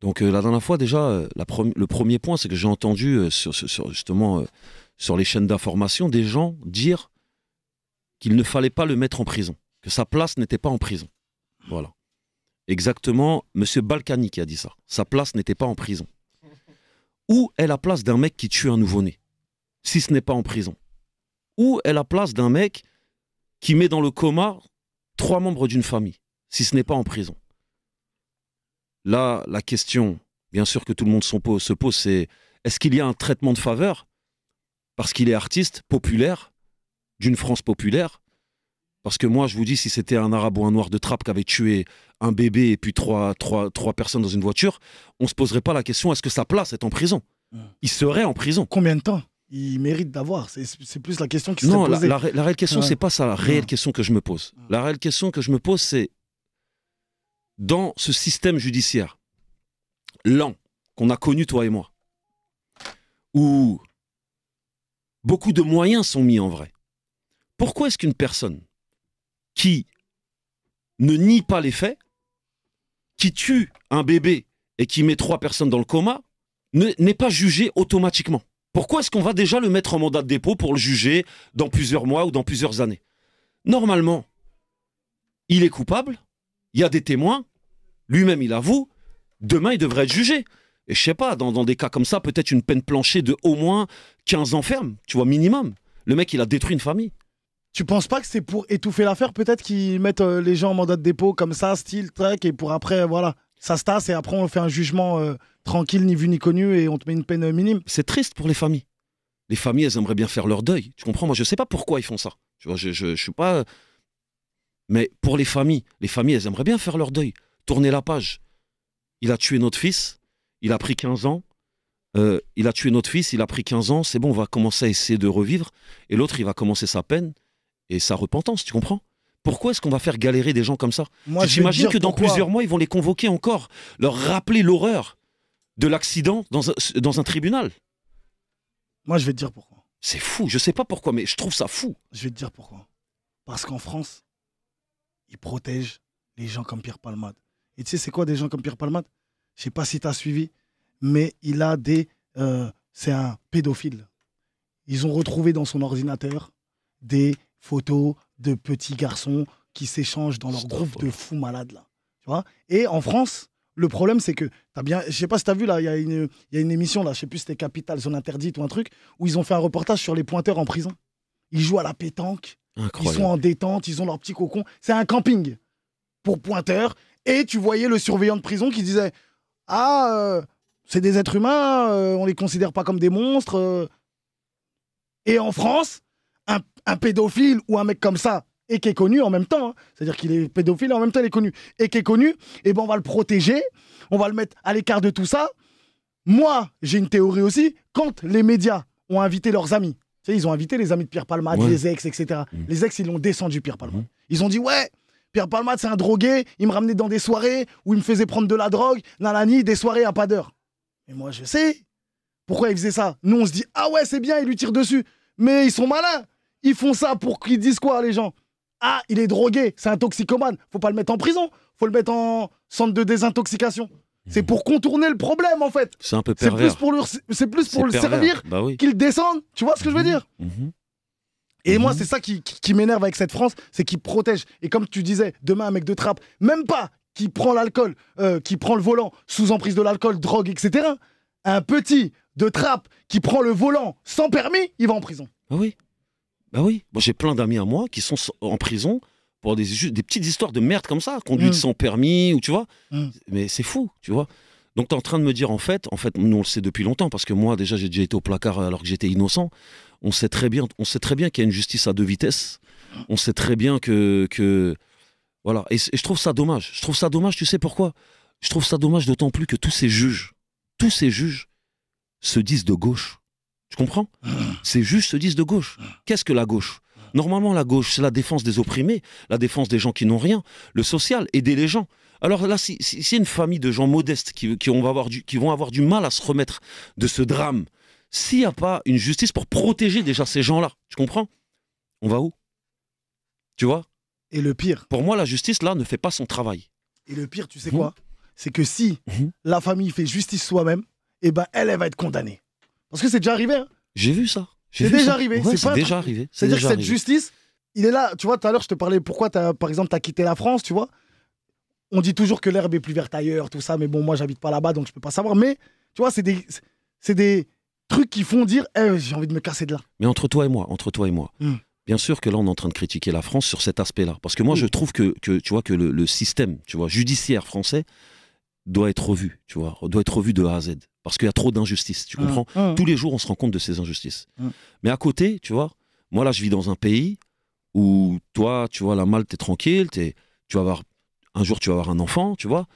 Donc euh, la dernière fois déjà, euh, le premier point, c'est que j'ai entendu euh, sur, justement sur les chaînes d'information des gens dire qu'il ne fallait pas le mettre en prison, que sa place n'était pas en prison. Mmh. Voilà. Exactement, M. Balkany qui a dit ça. Sa place n'était pas en prison. Où est la place d'un mec qui tue un nouveau-né, si ce n'est pas en prison Où est la place d'un mec qui met dans le coma trois membres d'une famille, si ce n'est pas en prison Là, la question, bien sûr que tout le monde se pose, c'est est-ce qu'il y a un traitement de faveur parce qu'il est artiste populaire, d'une France populaire, parce que moi, je vous dis, si c'était un arabe ou un noir de trappe qui avait tué un bébé et puis trois, trois, trois personnes dans une voiture, on ne se poserait pas la question est-ce que sa place est en prison Il serait en prison. Combien de temps il mérite d'avoir C'est plus la question qui se pose. Non, la, réelle question, ce n'est pas ça la réelle question que je me pose. La réelle question que je me pose, c'est dans ce système judiciaire lent qu'on a connu, toi et moi, où beaucoup de moyens sont mis en vrai, pourquoi est-ce qu'une personne qui ne nie pas les faits, qui tue un bébé et qui met trois personnes dans le coma, n'est pas jugé automatiquement. Pourquoi est-ce qu'on va déjà le mettre en mandat de dépôt pour le juger dans plusieurs mois ou dans plusieurs années Normalement, il est coupable, il y a des témoins, lui-même il avoue, demain il devrait être jugé. Et je sais pas, dans, dans des cas comme ça, peut-être une peine planchée de au moins 15 ans ferme, tu vois, minimum. Le mec, il a détruit une famille. Tu penses pas que c'est pour étouffer l'affaire peut-être qu'ils mettent euh, les gens en mandat de dépôt comme ça, style, truc, et pour après, voilà, ça se tasse et après on fait un jugement euh, tranquille, ni vu ni connu, et on te met une peine minime C'est triste pour les familles. Les familles, elles aimeraient bien faire leur deuil. Tu comprends Moi, je sais pas pourquoi ils font ça. Tu vois, je, ne suis pas. Mais pour les familles, les familles, elles aimeraient bien faire leur deuil. Tourner la page. Il a tué notre fils, il a pris 15 ans, euh, il a tué notre fils, il a pris 15 ans, c'est bon, on va commencer à essayer de revivre. Et l'autre, il va commencer sa peine et sa repentance, tu comprends pourquoi est-ce qu'on va faire galérer des gens comme ça J'imagine que dans plusieurs mois, ils vont les convoquer encore, leur rappeler l'horreur de l'accident dans un, tribunal. Moi, je vais te dire pourquoi. C'est fou, je sais pas pourquoi, mais je trouve ça fou. Je vais te dire pourquoi. Parce qu'en France, ils protègent les gens comme Pierre Palmade. Et tu sais, c'est quoi des gens comme Pierre Palmade Je sais pas si tu as suivi, mais il a des. Euh, c'est un pédophile. Ils ont retrouvé dans son ordinateur des photos de petits garçons qui s'échangent dans leur groupe de fous malades là. Tu vois Et en France, le problème c'est que t'as bien, je sais pas si t'as vu là, il y, y, a une émission là, je sais plus c'était Capital Zone Interdite ou un truc où ils ont fait un reportage sur les pointeurs en prison. Ils jouent à la pétanque, ils sont en détente, ils ont leur petit cocon. C'est un camping pour pointeurs. Et tu voyais le surveillant de prison qui disait Ah, euh, c'est des êtres humains, euh, on les considère pas comme des monstres. Euh. Et en France, un, pédophile ou un mec comme ça et qui est connu en même temps, hein. c'est-à-dire qu'il est pédophile et en même temps il est connu, et qui est connu, et eh ben on va le protéger, on va le mettre à l'écart de tout ça. Moi, j'ai une théorie aussi, quand les médias ont invité leurs amis, ils ont invité les amis de Pierre Palmade, les ex, etc. Mm. Les ex, ils l'ont descendu, Pierre Palmade. Ils ont dit, ouais, Pierre Palmade, c'est un drogué, il me ramenait dans des soirées où il me faisait prendre de la drogue, nuit, des soirées à pas d'heure. Et moi, je sais pourquoi ils faisait ça. Nous, on se dit, ah ouais, c'est bien, il lui tire dessus. Mais ils sont malins. Ils font ça pour qu'ils disent quoi, les gens Ah, il est drogué, c'est un toxicomane. Faut pas le mettre en prison, faut le mettre en centre de désintoxication. C'est pour contourner le problème en fait. C'est un peu pervers. C'est plus pour, le servir bah qu'il descende. Tu vois ce que je veux mhm. dire mhm. Et moi, mhm. c'est ça qui, m'énerve avec cette France, c'est qu'ils protège. Et comme tu disais, demain, un mec de trappe, même pas qui prend l'alcool, euh, qui prend le volant sous emprise de l'alcool, drogue, etc. Un petit de trappe qui prend le volant sans permis, il va en prison. Ah oui. Ben oui, moi j'ai plein d'amis à moi qui sont en prison pour des, petites histoires de merde comme ça, conduite mm. sans permis, ou tu vois. Mm. Mais c'est fou, tu vois. Donc tu es en train de me dire en fait, en fait, nous on le sait depuis longtemps, parce que moi déjà j'ai déjà été au placard euh, alors que j'étais innocent. On sait très bien, on sait très bien qu'il y a une justice à deux vitesses. On sait très bien que, que voilà. et je trouve ça dommage. Je trouve ça dommage. Tu sais pourquoi Je trouve ça dommage d'autant plus que tous ces juges, tous ces juges, se disent de gauche. Tu comprends C'est juste se disent de gauche. Qu'est-ce que la gauche Normalement, la gauche, c'est la défense des opprimés, la défense des gens qui n'ont rien, le social, aider les gens. Alors là, si, y une famille de gens modestes qui, vont avoir du mal à se remettre de ce drame, s'il n'y a pas une justice pour protéger déjà ces gens-là, tu comprends On va où Tu vois Et le pire Pour moi, la justice, là, ne fait pas son travail. Et le pire, tu sais mmh. quoi C'est que si mmh. la famille fait justice soi-même, eh ben elle, elle va être condamnée. Parce que c'est déjà arrivé. Hein. J'ai vu ça. C'est déjà arrivé. c'est déjà arrivé. C'est-à-dire que cette justice, il est là. Tu vois, tout à l'heure, je te parlais pourquoi, as, par exemple, tu as quitté la France, tu vois. On dit toujours que l'herbe est plus verte ailleurs, tout ça, mais bon, moi, j'habite pas là-bas, donc je peux pas savoir. Mais, tu vois, c'est des, des trucs qui font dire eh, j'ai envie de me casser de là. Mais entre toi et moi, entre toi et moi. Hmm. Bien sûr que là, on est en train de critiquer la France sur cet aspect-là. Parce que moi, hmm. je trouve que, tu vois, que le, le système tu vois, judiciaire français doit être revu, tu vois, doit être revu de A à Z parce qu'il y a trop d'injustices, tu mmh. comprends mmh. Tous les jours, on se rend compte de ces injustices. Mmh. Mais à côté, tu vois, moi là, je vis dans un pays où toi, tu vois, la Malte, t'es tranquille, tu vas avoir, un jour, tu vas avoir un enfant, tu vois.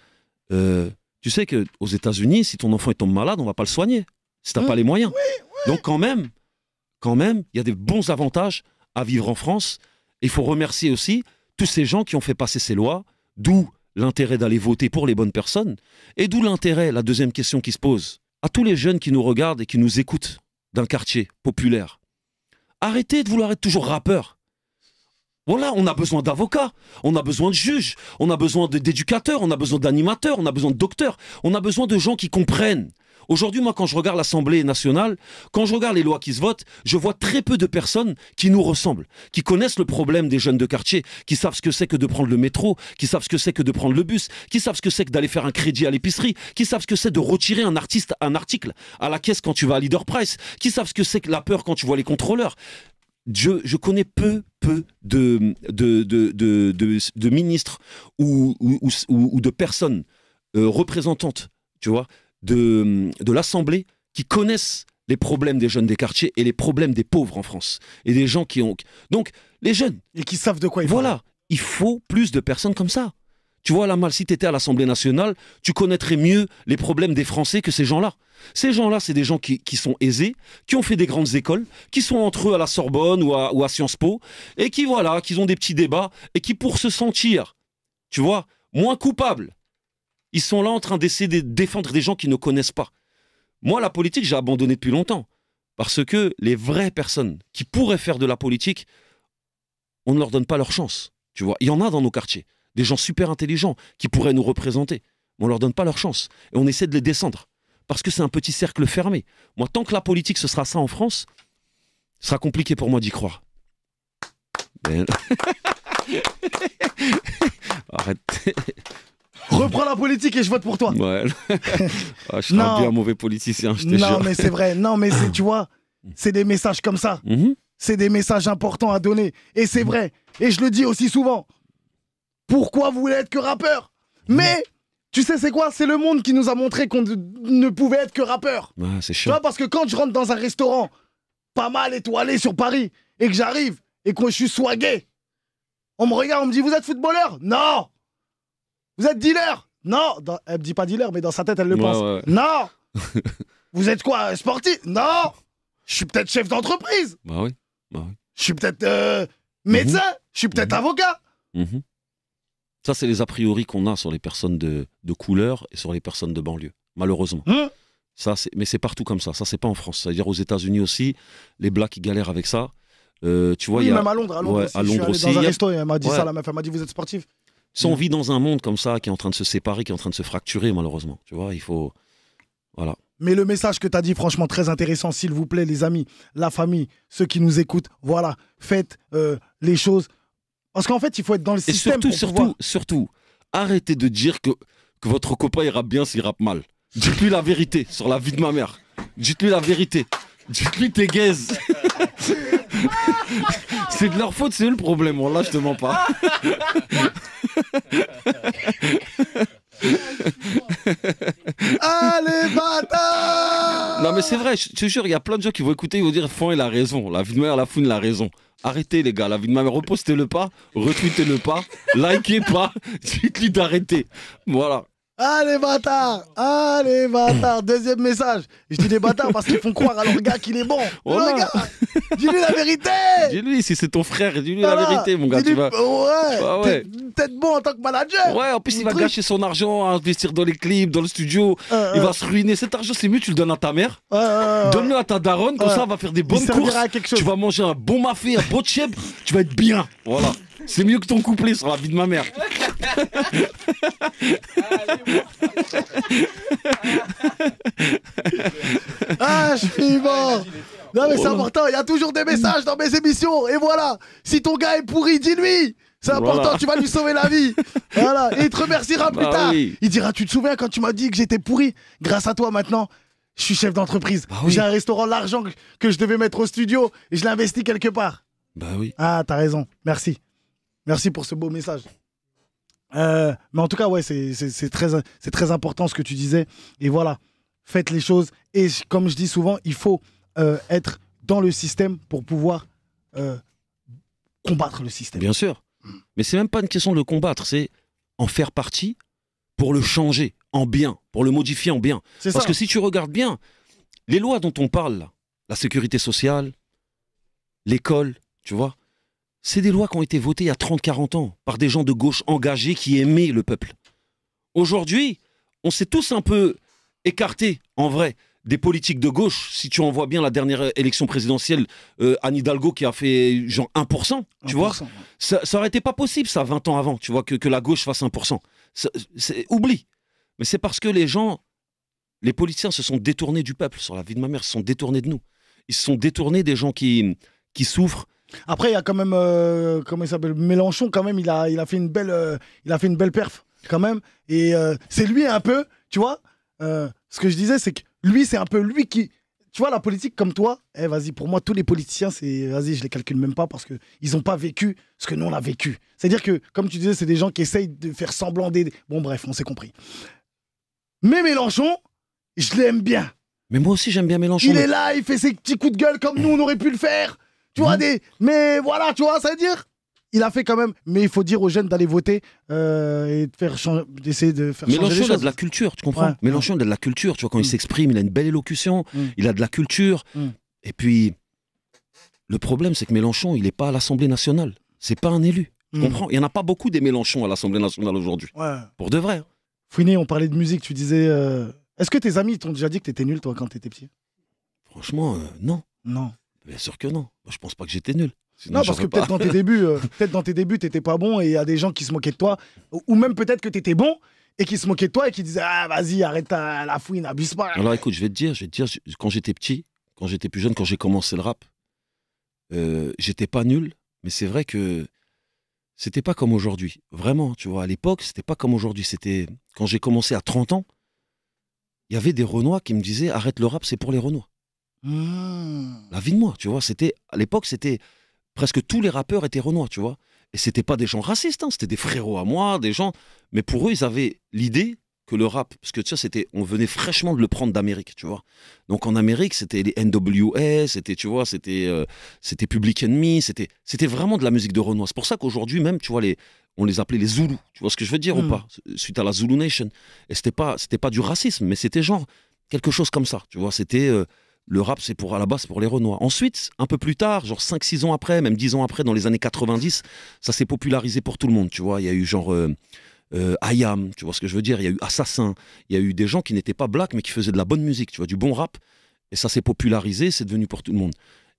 Euh, tu sais que aux États-Unis, si ton enfant est tombe malade, on va pas le soigner, si t'as pas les moyens. Donc quand même, quand même, il y a des bons avantages à vivre en France. Il faut remercier aussi tous ces gens qui ont fait passer ces lois, d'où l'intérêt d'aller voter pour les bonnes personnes, et d'où l'intérêt, la deuxième question qui se pose, à tous les jeunes qui nous regardent et qui nous écoutent d'un quartier populaire. Arrêtez de vouloir être toujours rappeur. Voilà, on a besoin d'avocats, on a besoin de juges, on a besoin d'éducateurs, on a besoin d'animateurs, on a besoin de docteurs, on a besoin de gens qui comprennent, Aujourd'hui, moi, quand je regarde l'Assemblée nationale, quand je regarde les lois qui se votent, je vois très peu de personnes qui nous ressemblent, qui connaissent le problème des jeunes de quartier, qui savent ce que c'est que de prendre le métro, qui savent ce que c'est que de prendre le bus, qui savent ce que c'est que d'aller faire un crédit à l'épicerie, qui savent ce que c'est de retirer un artiste, un article à la caisse quand tu vas à Leader Price, qui savent ce que c'est que la peur quand tu vois les contrôleurs. Je, connais peu, peu de, de, ministres ou, ou, de personnes euh, représentantes, tu vois, de, l'Assemblée qui connaissent les problèmes des jeunes des quartiers et les problèmes des pauvres en France. Et des gens qui ont... Donc, les jeunes... Et qui savent de quoi ils Voilà, il faut plus de personnes comme ça. Tu vois, la mal, si tu étais à l'Assemblée nationale, tu connaîtrais mieux les problèmes des Français que ces gens-là. Ces gens-là, c'est des gens qui, sont aisés, qui ont fait des grandes écoles, qui sont entre eux à la Sorbonne ou ou à Sciences Po, et qui, voilà, qui ont des petits débats, et qui, pour se sentir, tu vois, moins coupables ils sont là en train d'essayer de défendre des gens qui ne connaissent pas. Moi, la politique, j'ai abandonné depuis longtemps. Parce que les vraies personnes qui pourraient faire de la politique, on ne leur donne pas leur chance. Tu vois, il y en a dans nos quartiers, des gens super intelligents qui pourraient nous représenter, mais on ne leur donne pas leur chance. Et on essaie de les descendre. Parce que c'est un petit cercle fermé. Moi, tant que la politique, ce sera ça en France, ce sera compliqué pour moi d'y croire. Ben. Arrête. reprends la politique et je vote pour toi. Ouais. ah, je suis un mauvais politicien, je Non, mais c'est vrai. Non, mais tu vois, c'est des messages comme ça. Mhm. C'est des messages importants à donner. Et c'est mhm. vrai. Et je le dis aussi souvent. Pourquoi vous voulez être que rappeur mhm. Mais tu sais, c'est quoi C'est le monde qui nous a montré qu'on ne pouvait être que rappeur. Ah, c'est chiant. Tu vois, parce que quand je rentre dans un restaurant, pas mal étoilé sur Paris, et que j'arrive, et que je suis swagué, on me regarde, on me dit Vous êtes footballeur Non vous êtes dealer Non Elle me dit pas dealer, mais dans sa tête, elle le pense. Non Vous êtes quoi Sportif Non Je suis peut-être chef d'entreprise Bah oui. Bah je suis peut-être euh, médecin mhm. Je suis peut-être mhm. avocat mhm. Ça, c'est les a priori qu'on a sur les personnes de, de, couleur et sur les personnes de banlieue, malheureusement. Hein? Ça, mais c'est partout comme ça. Ça, c'est pas en France. C'est-à-dire aux États-Unis aussi, les blacks ils galèrent avec ça. Euh, tu vois, oui, y a... même à Londres. À Londres, aussi. À Londres aussi, elle m'a dit ça. La meuf, elle m'a dit Vous êtes sportif si on mm. vit dans un monde comme ça qui est en train de se séparer, qui est en train de se fracturer, malheureusement. Tu vois, il faut. Voilà. Mais le message que tu as dit, franchement, très intéressant, s'il vous plaît, les amis, la famille, ceux qui nous écoutent, voilà, faites euh, les choses. Parce qu'en fait, il faut être dans le système. Et surtout, surtout, surtout, arrêtez de dire que, que votre copain, ira bien s'il rappe mal. Dites-lui la vérité sur la vie de ma mère. Dites-lui la vérité. Dites-lui tes gaze. c'est de leur faute, c'est eux le problème. Là, je te mens pas. Allez, bâtard Non, mais c'est vrai, je te jure, il y a plein de gens qui vont écouter, ils vont dire "Fond, il a raison. La vie de ma mère, la foune, il a raison. Arrêtez, les gars, la vie de ma mère, repostez-le pas, retweetez-le pas, likez pas, dites-lui d'arrêter. Voilà. Ah les bâtards Ah les bâtards Deuxième message. Je dis des bâtards parce qu'ils font croire à leur gars qu'il est bon. Oh le gars Dis-lui la vérité Dis-lui si c'est ton frère, dis-lui la vérité mon gars. Tu vas... Ouais, ouais. T'es bon en tant que manager Ouais, en plus il va gâcher son argent à investir dans les clips, dans le studio. Euh, il va euh. se ruiner. Cet argent c'est mieux, tu le donnes à ta mère. Donne-le à ta daronne, comme ça elle va faire des bonnes courses. Tu vas manger un bon mafé, un bon chèvre, tu vas être bien. Voilà. C'est mieux que ton couplet sur la vie de ma mère. ah, je suis mort. Non, mais c'est important. Il y a toujours des messages dans mes émissions. Et voilà. Si ton gars est pourri, dis-lui. C'est important, tu vas lui sauver la vie. voilà. Et il te remerciera plus bah tard. Il dira Tu te souviens quand tu m'as dit que j'étais pourri Grâce à toi maintenant, je suis chef d'entreprise. Bah J'ai un restaurant, l'argent que je devais mettre au studio, et je l'investis quelque part. Bah oui. Ah, t'as raison. Merci. Merci pour ce beau message. Euh, mais en tout cas, ouais, c'est très, important ce que tu disais. Et voilà, faites les choses. Et comme je dis souvent, il faut euh, être dans le système pour pouvoir euh, combattre le système. Bien sûr. Mm. Mais c'est même pas une question de le combattre, c'est en faire partie pour le changer en bien, pour le modifier en bien. Parce que si tu regardes bien, les lois dont on parle, la sécurité sociale, l'école, tu vois, c'est des lois qui ont été votées il y a 30-40 ans par des gens de gauche engagés qui aimaient le peuple. Aujourd'hui, on s'est tous un peu écartés, en vrai, des politiques de gauche. Si tu en vois bien la dernière élection présidentielle, euh, Anne Hidalgo qui a fait genre 1%, tu vois. Ça, ça aurait été pas possible, ça, 20 ans avant, tu vois, que, la gauche fasse 1%. c'est oublie. Mais c'est parce que les gens, les politiciens se sont détournés du peuple, sur la vie de ma mère, se sont détournés de nous. Ils se sont détournés des gens qui, qui souffrent, après, il y a quand même, euh, comment il s'appelle, Mélenchon, quand même, il a, il a fait une belle, euh, il a fait une belle perf, quand même. Et euh, c'est lui un peu, tu vois. ce que je disais, c'est que lui, c'est un peu lui qui, tu vois, la politique comme toi. Eh, vas-y, pour moi, tous les politiciens, c'est, vas-y, je les calcule même pas parce que ils ont pas vécu ce que nous on a vécu. C'est-à-dire que, comme tu disais, c'est des gens qui essayent de faire semblant des Bon, bref, on s'est compris. Mais Mélenchon, je l'aime bien. Mais moi aussi, j'aime bien Mélenchon. Il est là, il fait ses petits coups de gueule comme nous, on aurait pu le faire. Tu vois, mhm. des. Mais voilà, tu vois, ça veut dire. Il a fait quand même, mais il faut dire aux jeunes d'aller voter euh, et d'essayer de faire changer les a de la culture, tu comprends Mélenchon, a de la culture, tu vois, quand il mm. s'exprime, il a une belle élocution, mm. il a de la culture. Mm. Et puis, le problème, c'est que Mélenchon, il n'est pas à l'Assemblée nationale. C'est pas un élu. Tu comprends Il n'y en a pas beaucoup des Mélenchons à l'Assemblée nationale aujourd'hui. Pour de vrai. Hein. Fouini, on parlait de musique, tu disais. Euh, est-ce que tes amis t'ont déjà dit que tu étais nul, toi, quand t'étais petit Franchement, euh, non. Non. Bien sûr que non. Je pense pas que j'étais nul. non, parce que peut-être dans tes débuts, Tu euh, peut-être dans tes débuts, t'étais pas bon et il y a des gens qui se moquaient de toi. Ou même peut-être que t'étais bon et qui se moquaient de toi et qui disaient Ah, vas-y, arrête la fouine, abuse pas. Alors écoute, je vais te dire, je vais te dire, quand j'étais petit, quand j'étais plus jeune, quand j'ai commencé le rap, euh, j'étais pas nul, mais c'est vrai que c'était pas comme aujourd'hui. Vraiment, tu vois, à l'époque, c'était pas comme aujourd'hui. C'était quand j'ai commencé à 30 ans, il y avait des Renois qui me disaient Arrête le rap, c'est pour les Renois. Hmm. La vie de moi, tu vois. C'était à l'époque, c'était presque tous les rappeurs étaient renois, tu vois. Et c'était pas des gens racistes, hein, c'était des frérots à moi, des gens. Mais pour eux, ils avaient l'idée que le rap, parce que tu sais, c'était, on venait fraîchement de le prendre d'Amérique, tu vois. Donc en Amérique, c'était les N.W.A., c'était, tu vois, c'était, euh, c'était Public Enemy, c'était, c'était vraiment de la musique de renois. C'est pour ça qu'aujourd'hui même, tu vois, on les appelait les Zoulous. Tu vois ce que je veux dire ou hmm. pas Suite à la Zulu Nation. Et c'était pas, c'était pas du racisme, mais c'était genre quelque chose comme ça, tu vois. C'était euh, le rap, c'est pour à la base pour les Renois. Ensuite, un peu plus tard, genre 5-6 ans après, même 10 ans après, dans les années 90, ça s'est popularisé pour tout le monde, tu vois. Il y a eu genre euh, euh tu vois ce que je veux dire. Il y a eu Assassin, il y a eu des gens qui n'étaient pas black, mais qui faisaient de la bonne musique, tu vois, du bon rap. Et ça s'est popularisé, c'est devenu pour tout le monde.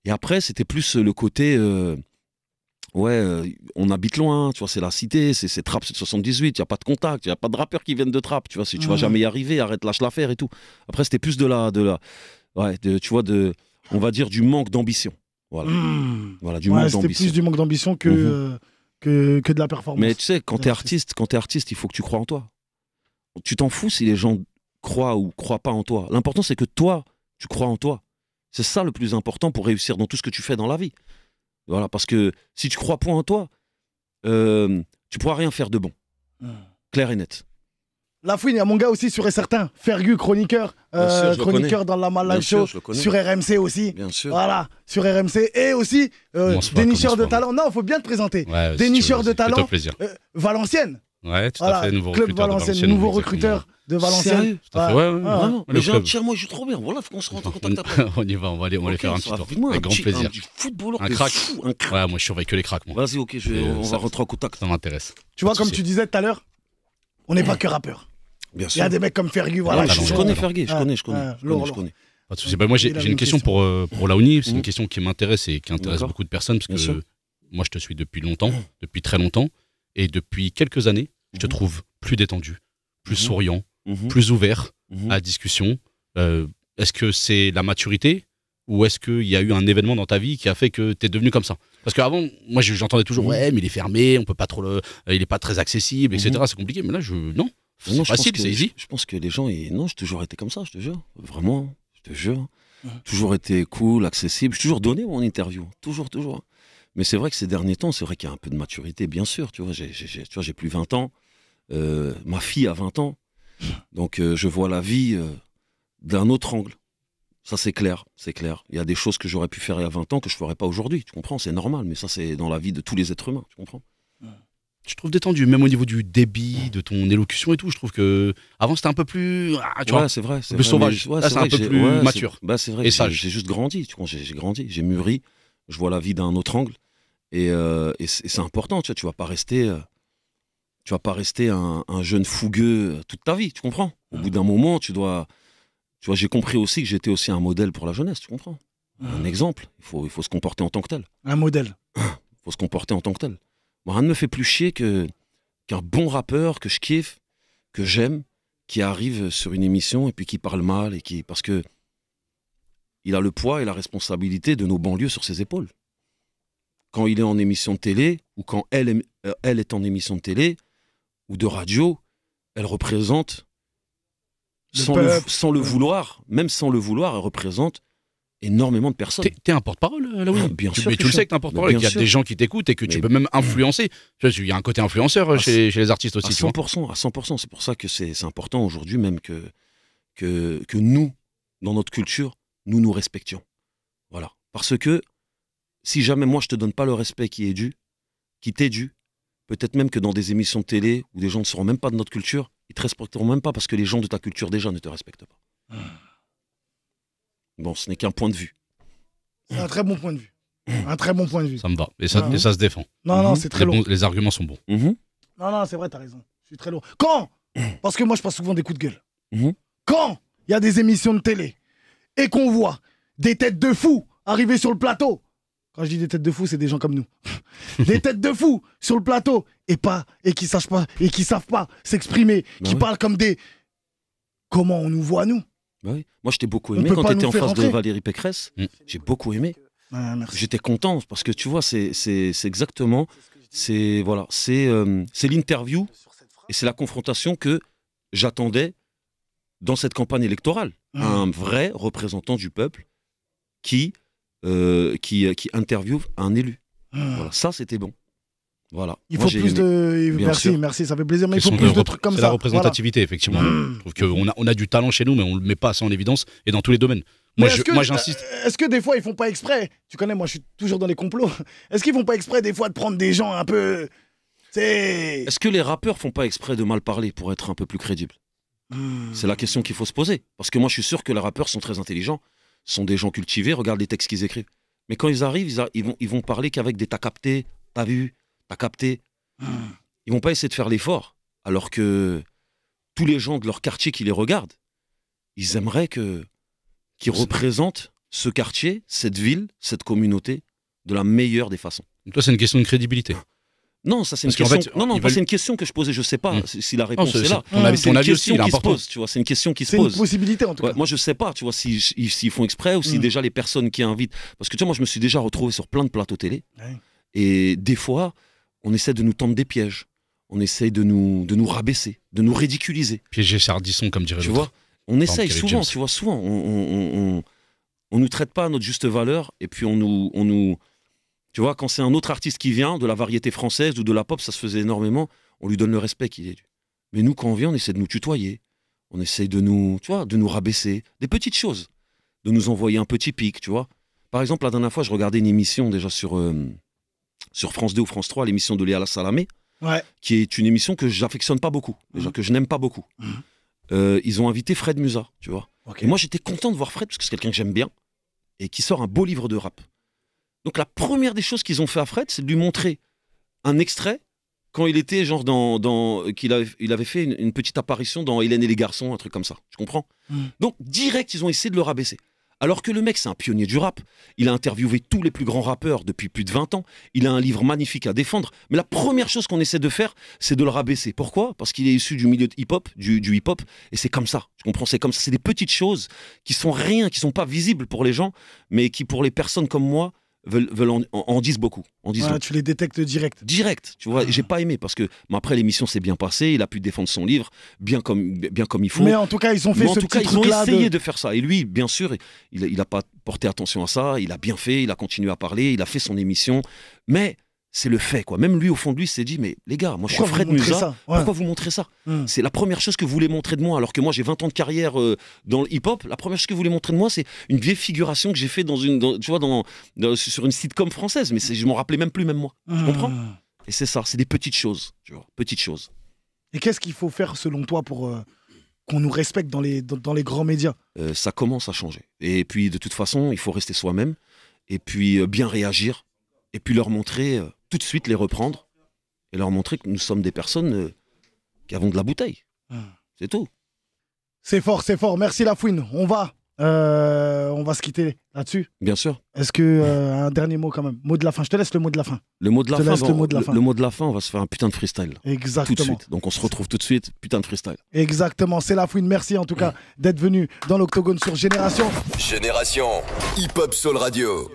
Et après, c'était plus euh, le côté. Euh, ouais, on habite loin, tu vois, c'est la cité, c'est trap, c'est 78, il n'y a pas de contact, il n'y a pas de rappeurs qui viennent de trap, tu vois, si tu vas jamais y arriver, arrête, lâche l'affaire et tout. Après, c'était plus de la, de la, ouais, tu vois, de, on va dire du manque d'ambition. Voilà. Hmm. voilà, du manque d'ambition. C'était plus du manque d'ambition mhm. euh, que, que, de la performance. Mais tu sais, quand t'es artiste, quand es artiste, il faut que tu crois en toi. Tu t'en fous si les gens croient ou croient pas en toi. L'important, c'est que toi, tu crois en toi. C'est ça le plus important pour réussir dans tout ce que tu fais dans la vie. Voilà, parce que si tu crois point en toi, euh, tu pourras rien faire de bon. Hmm. Clair et net fouine, il y a mon gars aussi sur et certain. Fergu, chroniqueur. Euh, chroniqueur dans la Malade Show. sur RMC aussi. Bien sûr. Voilà, sur RMC. Et aussi, euh, dénicheur de hein. talent. Non, il faut bien te présenter. dénicheur de talent. Euh, Valenciennes. Ouais, tout voilà, à fait. Nouveau club recruteur Valenciennes, de nouveau recruteur de Valenciennes. Ouais, vraiment. Mais moi, je suis trop bien. Voilà, faut qu'on se rentre en contact après. on y va, on va aller, on faire un petit tour. Avec un grand plaisir. Un, crack. Ouais, moi, je surveille que les cracks. Vas-y, ok, on va rentrer en contact. Ça m'intéresse. Tu vois, comme tu disais tout à l'heure, on n'est pas que rappeur. Il y a des mecs comme Fergie, voilà. Ah, je, connais Fergie, je ah, connais, je connais. Ah, je connais. Pas bah, moi, j'ai une question, pour, euh, pour Laouni. C'est une mhm. question qui m'intéresse et qui intéresse beaucoup de personnes parce que moi, je te suis depuis longtemps, depuis très longtemps. Et depuis quelques années, je te mhm. trouve plus détendu, plus mhm. souriant, plus ouvert à la discussion. Euh, est-ce que c'est la maturité ou est-ce qu'il y a eu un événement dans ta vie qui a fait que tu es devenu comme ça Parce qu'avant, moi, j'entendais toujours Ouais, mais il est fermé, on peut pas trop le... Euh, il n'est pas très accessible, etc. C'est compliqué. Mais là, je. Non je facile, c'est easy. Je pense que les gens, et non, j'ai toujours été comme ça, je te jure. Vraiment, je te jure. Toujours été cool, accessible. J'ai toujours donné mon interview. Toujours, toujours. Mais c'est vrai que ces derniers temps, c'est vrai qu'il y a un peu de maturité, bien sûr. Tu vois, j'ai, tu vois, j'ai plus 20 ans. Euh, ma fille a 20 ans. Donc, euh, je vois la vie euh, d'un autre angle. Ça, c'est clair, c'est clair. Il y a des choses que j'aurais pu faire il y a 20 ans que je ne ferais pas aujourd'hui. Tu comprends C'est normal, mais ça, c'est dans la vie de tous les êtres humains. Tu comprends je trouve détendu, même au niveau du débit, de ton élocution et tout. Je trouve que avant c'était un peu plus, ah, tu vois, c'est vrai, sauvage. c'est un peu plus mature. Bah, c'est vrai. Et ça, j'ai juste grandi. Tu vois, j'ai grandi, j'ai mûri. Je vois la vie d'un autre angle. Et, euh, c'est important. Tu vois, tu vas pas rester, euh, tu vas pas rester un, un, jeune fougueux euh, toute ta vie. Tu comprends Au bout d'un moment, tu dois, tu vois, j'ai compris aussi que j'étais aussi un modèle pour la jeunesse. Tu comprends Un exemple. Il faut, il faut se comporter en tant que tel. Un modèle. Il faut se comporter en tant que tel rien ne me fait plus chier qu'un bon rappeur que je kiffe, que j'aime, qui arrive sur une émission et puis qui parle mal et qui parce que il a le poids et la responsabilité de nos banlieues sur ses épaules. Quand il est en émission de télé ou quand elle, est euh, en émission de télé ou de radio, elle représente sans le, vouloir, même sans le vouloir, elle représente énormément de personnes. T'es un porte-parole, euh, là oui. Ah, bien sûr. Mais tu le sais que t'es un porte-parole, qu'il y a des gens qui t'écoutent et que tu peux même influencer. Il y a un côté influenceur euh, ah, chez, les artistes aussi. À 100%, à 100%. C'est pour ça que c'est important aujourd'hui même que, que, que nous, dans notre culture, nous nous respections. Voilà. Parce que si jamais moi je te donne pas le respect qui est dû, qui t'est dû, peut-être même que dans des émissions de télé où des gens ne seront même pas de notre culture, ils te respecteront même pas parce que les gens de ta culture déjà ne te respectent pas. Ah. Bon, ce n'est qu'un point de vue. C'est un très bon point de vue. Un très bon point de vue. Ça me va. Et ça, se défend. Non, non, mhm. c'est très bon. Les arguments sont bons. Vous mhm. Non, non, c'est vrai, t'as raison. Je suis très lourd. Quand Parce que moi, je passe souvent des coups de gueule. Mhm. Quand il y a des émissions de télé et qu'on voit des têtes de fous arriver sur le plateau, quand je dis des têtes de fous, c'est des gens comme nous. des têtes de fous sur le plateau et pas et qui sachent pas et qui savent pas s'exprimer, bah qui parlent comme des comment on nous voit nous. Bah Moi, je t'ai beaucoup aimé quand tu étais en face de Valérie Pécresse. Mm. J'ai beaucoup aimé. J'étais content parce que tu vois, c'est exactement, c'est voilà, euh, c'est l'interview et c'est la confrontation que j'attendais dans cette campagne électorale. Un vrai représentant du peuple qui, euh, qui, euh, qui interviewe un élu. ça, c'était bon. Voilà. Il faut plus de. Merci, merci, ça fait plaisir. Mais il faut plus de, trucs comme ça. C'est la représentativité, effectivement. Hmm. Je trouve a, on a du talent chez nous, mais on le met pas assez en évidence et dans tous les domaines. Moi, j'insiste. Euh, est-ce que des fois, ils font pas exprès Tu connais, moi, je suis toujours dans les complots. Est-ce qu'ils font pas exprès, des fois, de prendre des gens un peu. Est-ce que les rappeurs font pas exprès de mal parler pour être un peu plus crédibles hmm. C'est la question qu'il faut se poser. Parce que moi, je suis sûr que les rappeurs sont très intelligents, sont des gens cultivés, regardent les textes qu'ils écrivent. Mais quand ils arrivent, ils, vont, ils vont parler qu'avec des t'as capté, t'as vu, à capté Ils vont pas essayer de faire l'effort, alors que tous les gens de leur quartier qui les regardent, ils aimeraient que qu'ils représentent ce quartier, cette ville, cette communauté de la meilleure des façons. Toi, c'est une question de crédibilité. Non, ça c'est une question. non, non, c'est une question que je posais. Je sais pas hmm. si la réponse est, là. tu vois, c'est une question qui se pose. C'est une possibilité en tout cas. moi, je sais pas. Tu vois, s'ils si, font exprès ou si hmm. déjà les personnes qui invitent. Parce que tu vois, moi, je me suis déjà retrouvé sur plein de plateaux télé. Et des fois, on essaie de nous tendre des pièges, on essaie de nous, de nous rabaisser, de nous ridiculiser. Piéger Sardisson, comme dirait Tu vois, on essaye souvent, tu vois, souvent. On, on, nous traite pas à notre juste valeur et puis on nous. On nous tu vois, quand c'est un autre artiste qui vient, de la variété française ou de la pop, ça se faisait énormément, on lui donne le respect qu'il est dû. Mais nous, quand on vient, on essaie de nous tutoyer, on essaie de nous, tu vois, de nous rabaisser, des petites choses, de nous envoyer un petit pic, tu vois. Par exemple, la dernière fois, je regardais une émission déjà sur, euh, sur France 2 ou France 3 l'émission de Léa Salamé, qui est une émission que j'affectionne pas beaucoup, mhm. que je n'aime pas beaucoup. Mhm. Euh, ils ont invité Fred Musa, tu vois. moi, j'étais content de voir Fred parce que c'est quelqu'un que j'aime bien et qui sort un beau livre de rap. Donc la première des choses qu'ils ont fait à Fred, c'est de lui montrer un extrait quand il était genre dans, qu'il avait, il avait fait une, petite apparition dans Hélène et les garçons, un truc comme ça. Tu comprends mhm. Donc direct, ils ont essayé de le rabaisser. Alors que le mec, c'est un pionnier du rap. Il a interviewé tous les plus grands rappeurs depuis plus de 20 ans. Il a un livre magnifique à défendre. Mais la première chose qu'on essaie de faire, c'est de le rabaisser. Pourquoi Parce qu'il est issu du milieu de hip-hop, du, hip-hop. Et c'est comme ça. je comprends C'est comme ça. C'est des petites choses qui sont rien, qui sont pas visibles pour les gens, mais qui, pour les personnes comme moi, veulent, en, en, disent beaucoup. tu les détectes direct. Direct, tu vois. J'ai ah. pas aimé parce que, mais après l'émission s'est bien passée, il a pu défendre son livre bien comme, bien comme il faut. Mais en tout cas, ils ont fait ce en tout cas, ils ont essayé de... faire ça. Et lui, bien sûr, il n'a pas porté attention à ça. Il a bien fait, il a continué à parler, il a fait son émission. Mais c'est le fait quoi. Même lui au fond de lui s'est dit mais les gars, moi je suis Fred Musa, pourquoi vous montrez ça hmm. C'est la première chose que vous voulez montrer de moi alors que moi j'ai 20 ans de carrière euh, dans le hip-hop, la première chose que vous voulez montrer de moi c'est une vieille figuration que j'ai fait dans une tu vois dans, sur une sitcom française mais je m'en rappelais même plus même moi. Tu hmm. comprends Et c'est ça, c'est des petites choses, tu vois, petites choses. Et qu'est-ce qu'il faut faire selon toi pour euh, qu'on nous respecte dans les les grands médias euh, ça commence à changer. Et puis de toute façon, il faut rester soi-même et puis bien réagir et puis leur montrer, euh, tout de suite les reprendre, et leur montrer que nous sommes des personnes euh, qui avons de la bouteille. Ah. C'est tout. C'est fort, c'est fort. Merci Lafouine. On va, euh, on va se quitter là-dessus. Bien sûr. Est-ce que un dernier mot quand même, mot de la fin. Je te laisse le mot de la fin. Le mot de la, fin, le mot de la fin. on va se faire un putain de freestyle. Exactement. Tout de suite. Donc on se retrouve tout de suite, putain de freestyle. Exactement. C'est Lafouine. Merci en tout cas d'être venu dans l'octogone sur Génération. Génération Hip Hop Soul Radio.